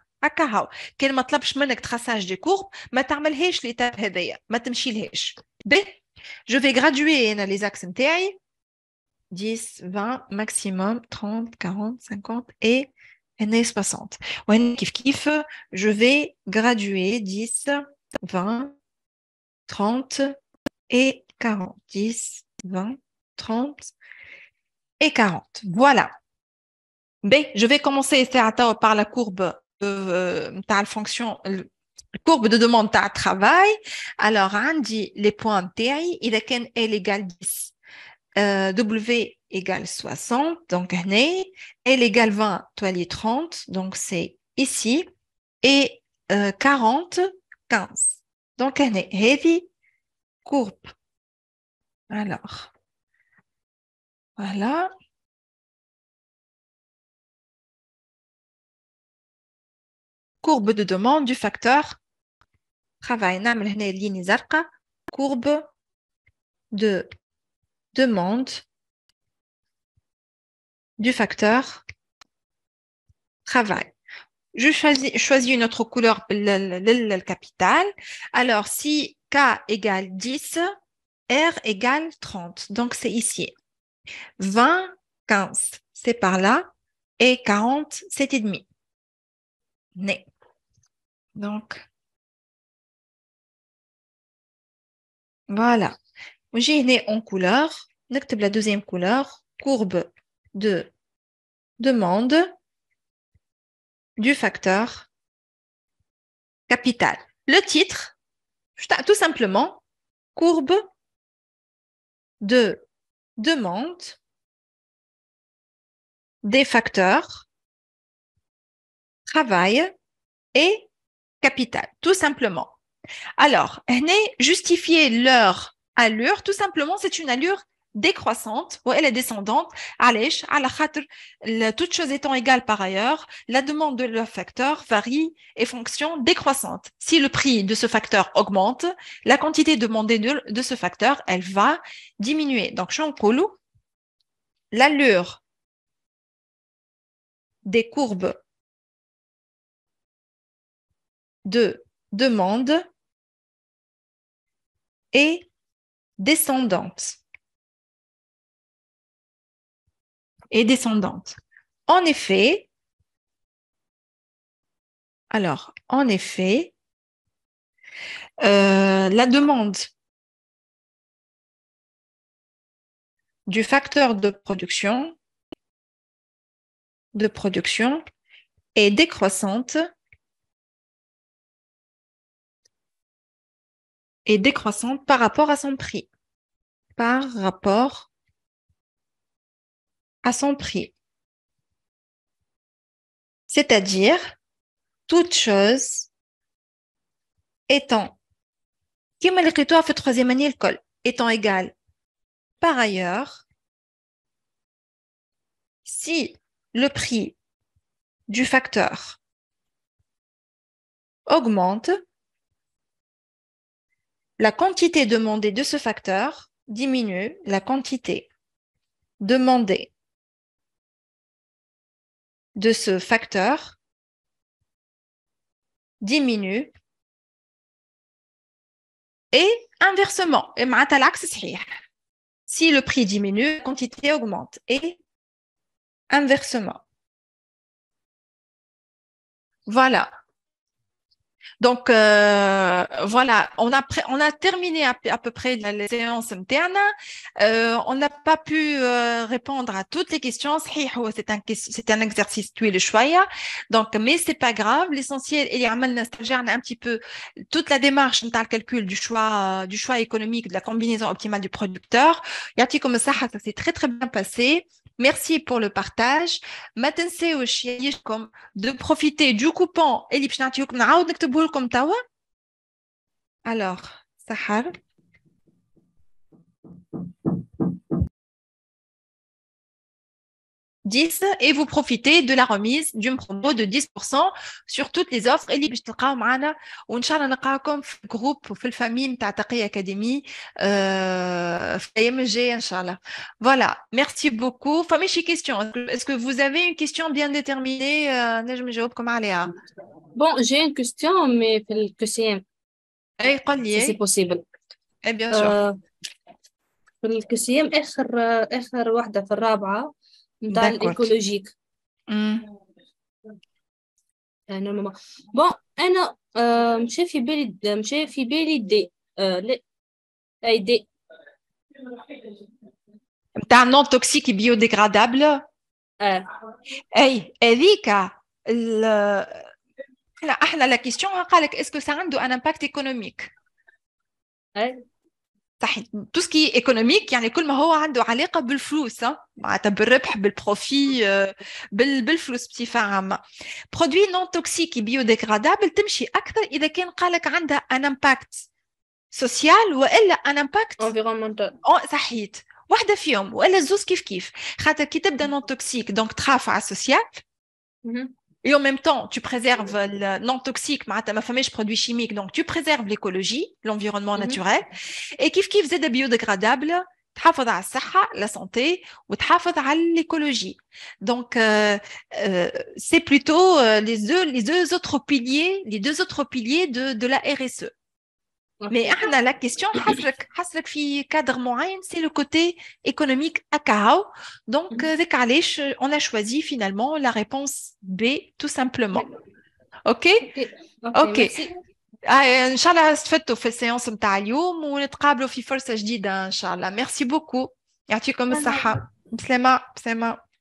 A: Quel est traçage des courbes Je vais graduer hein, les axes 10, 20, maximum 30, 40, 50 et 60. Je vais graduer 10, 20, 30 et 40. 10, 20, 30 et 40. Voilà. Ben, je vais commencer par la courbe de euh, fonction courbe de demande de travail. Alors, Andy, les points Il a qu'un L égale euh, 10, W égale 60, donc un e. L égale 20, toi 30, donc c'est ici, et 40, euh, 15. Donc est heavy courbe.
B: Alors, voilà. courbe de demande du facteur travail. Courbe
A: de demande du facteur travail. Je choisis, une autre couleur, le capital. Alors, si K égale 10, R égale 30. Donc, c'est ici. 20, 15, c'est par là. Et 40, c'est et demi. Donc,
B: voilà. J'ai né en couleur. la deuxième couleur, courbe de demande du facteur capital. Le titre, tout simplement, courbe de demande des
A: facteurs travail et capital, tout simplement. Alors, justifier leur allure, tout simplement, c'est une allure décroissante ou elle est descendante. Toutes à toute chose étant égales par ailleurs, la demande de leur facteur varie et fonction décroissante. Si le prix de ce facteur augmente, la quantité demandée de, ce facteur, elle va diminuer. Donc, colo. l'allure
B: des courbes de demande est descendante. Et descendante. En effet, alors, en effet, euh, la demande du facteur de production de production est décroissante est décroissante par rapport à son prix. Par rapport à son prix. C'est-à-dire, toute chose étant, comme toi fait troisième année l'école, étant égal. Par ailleurs, si le prix du facteur augmente, la quantité demandée de ce facteur diminue la quantité demandée de ce facteur diminue et inversement, et si le prix diminue, la quantité augmente et inversement.
A: Voilà. Donc euh, voilà, on a on a terminé à, peu près la, séance interne. Euh, on n'a pas pu euh, répondre à toutes les questions. C'est un c'est un exercice tu le choix. Donc mais c'est pas grave. L'essentiel, il y a un petit peu toute la démarche dans le calcul du choix du choix économique de la combinaison optimale du producteur. Il y a comme ça, ça s'est très très bien passé. Merci pour le partage. Maten seo shiyishkom de profiter du coupon Elipsh Natiuk. N'aoud n'ektubul comme tawa. Alors, Sahar. 10 et vous profitez de la remise d'une promo de 10% sur toutes les offres et je les bûches de comme groupe ou la famille de Taqi Academy euh, FMG Inch'Allah voilà merci beaucoup famille chez question est-ce que vous avez une question bien déterminée euh, Najm Jaoub comme bon j'ai une question mais que c'est si c'est possible et eh, bien sûr euh,
B: que c'est la dernière نتاع الايكولوجيك نورمالمون بون انا
A: مشى في بالي مشى في بالي دي لا اي دي نتاع نون توكسيك بيوديغرادابل اه اي هذيك احنا لا كيستيون قالك اسكو سا عنده ان امباكت ايكونوميك اي tout توسكي ايكونوميك يعني كل ما هو عنده علاقه بالفلوس معناتها بالربح بالبروفي آه، بالفلوس بصفه عامه برودوي نون توكسيكي بيو بيوديغرادابل تمشي اكثر اذا كان قالك عندها ان امباكت سوسيال والا ان امباكت انفيرونمونتال صحيت وحده فيهم والا الزوز كيف كيف خاطر كي تبدا نون توكسيك دونك تخاف على السوسيال Et en même temps, tu préserves le non toxique, ma famille, produits chimiques. Donc, tu préserves l'écologie, l'environnement mhm. naturel. Et kif kif, biodégradables biodégradable. تحافظ على santé santé, tu وتحافظ على l'écologie. Donc euh, euh, c'est plutôt euh, les deux les deux autres piliers les deux autres piliers de de la RSE. Mais احنا la question, في cadre معين, c'est le côté économique ACAO. Donc, mhm. on a choisi finalement la réponse B, tout simplement. OK? OK. okay. ان شاء الله استفدتوا في السيونس نتاع اليوم ونتقابلوا في فرصه جديده ان شاء الله merci beaucoup يعطيكم الصحه بسلامه بسلامه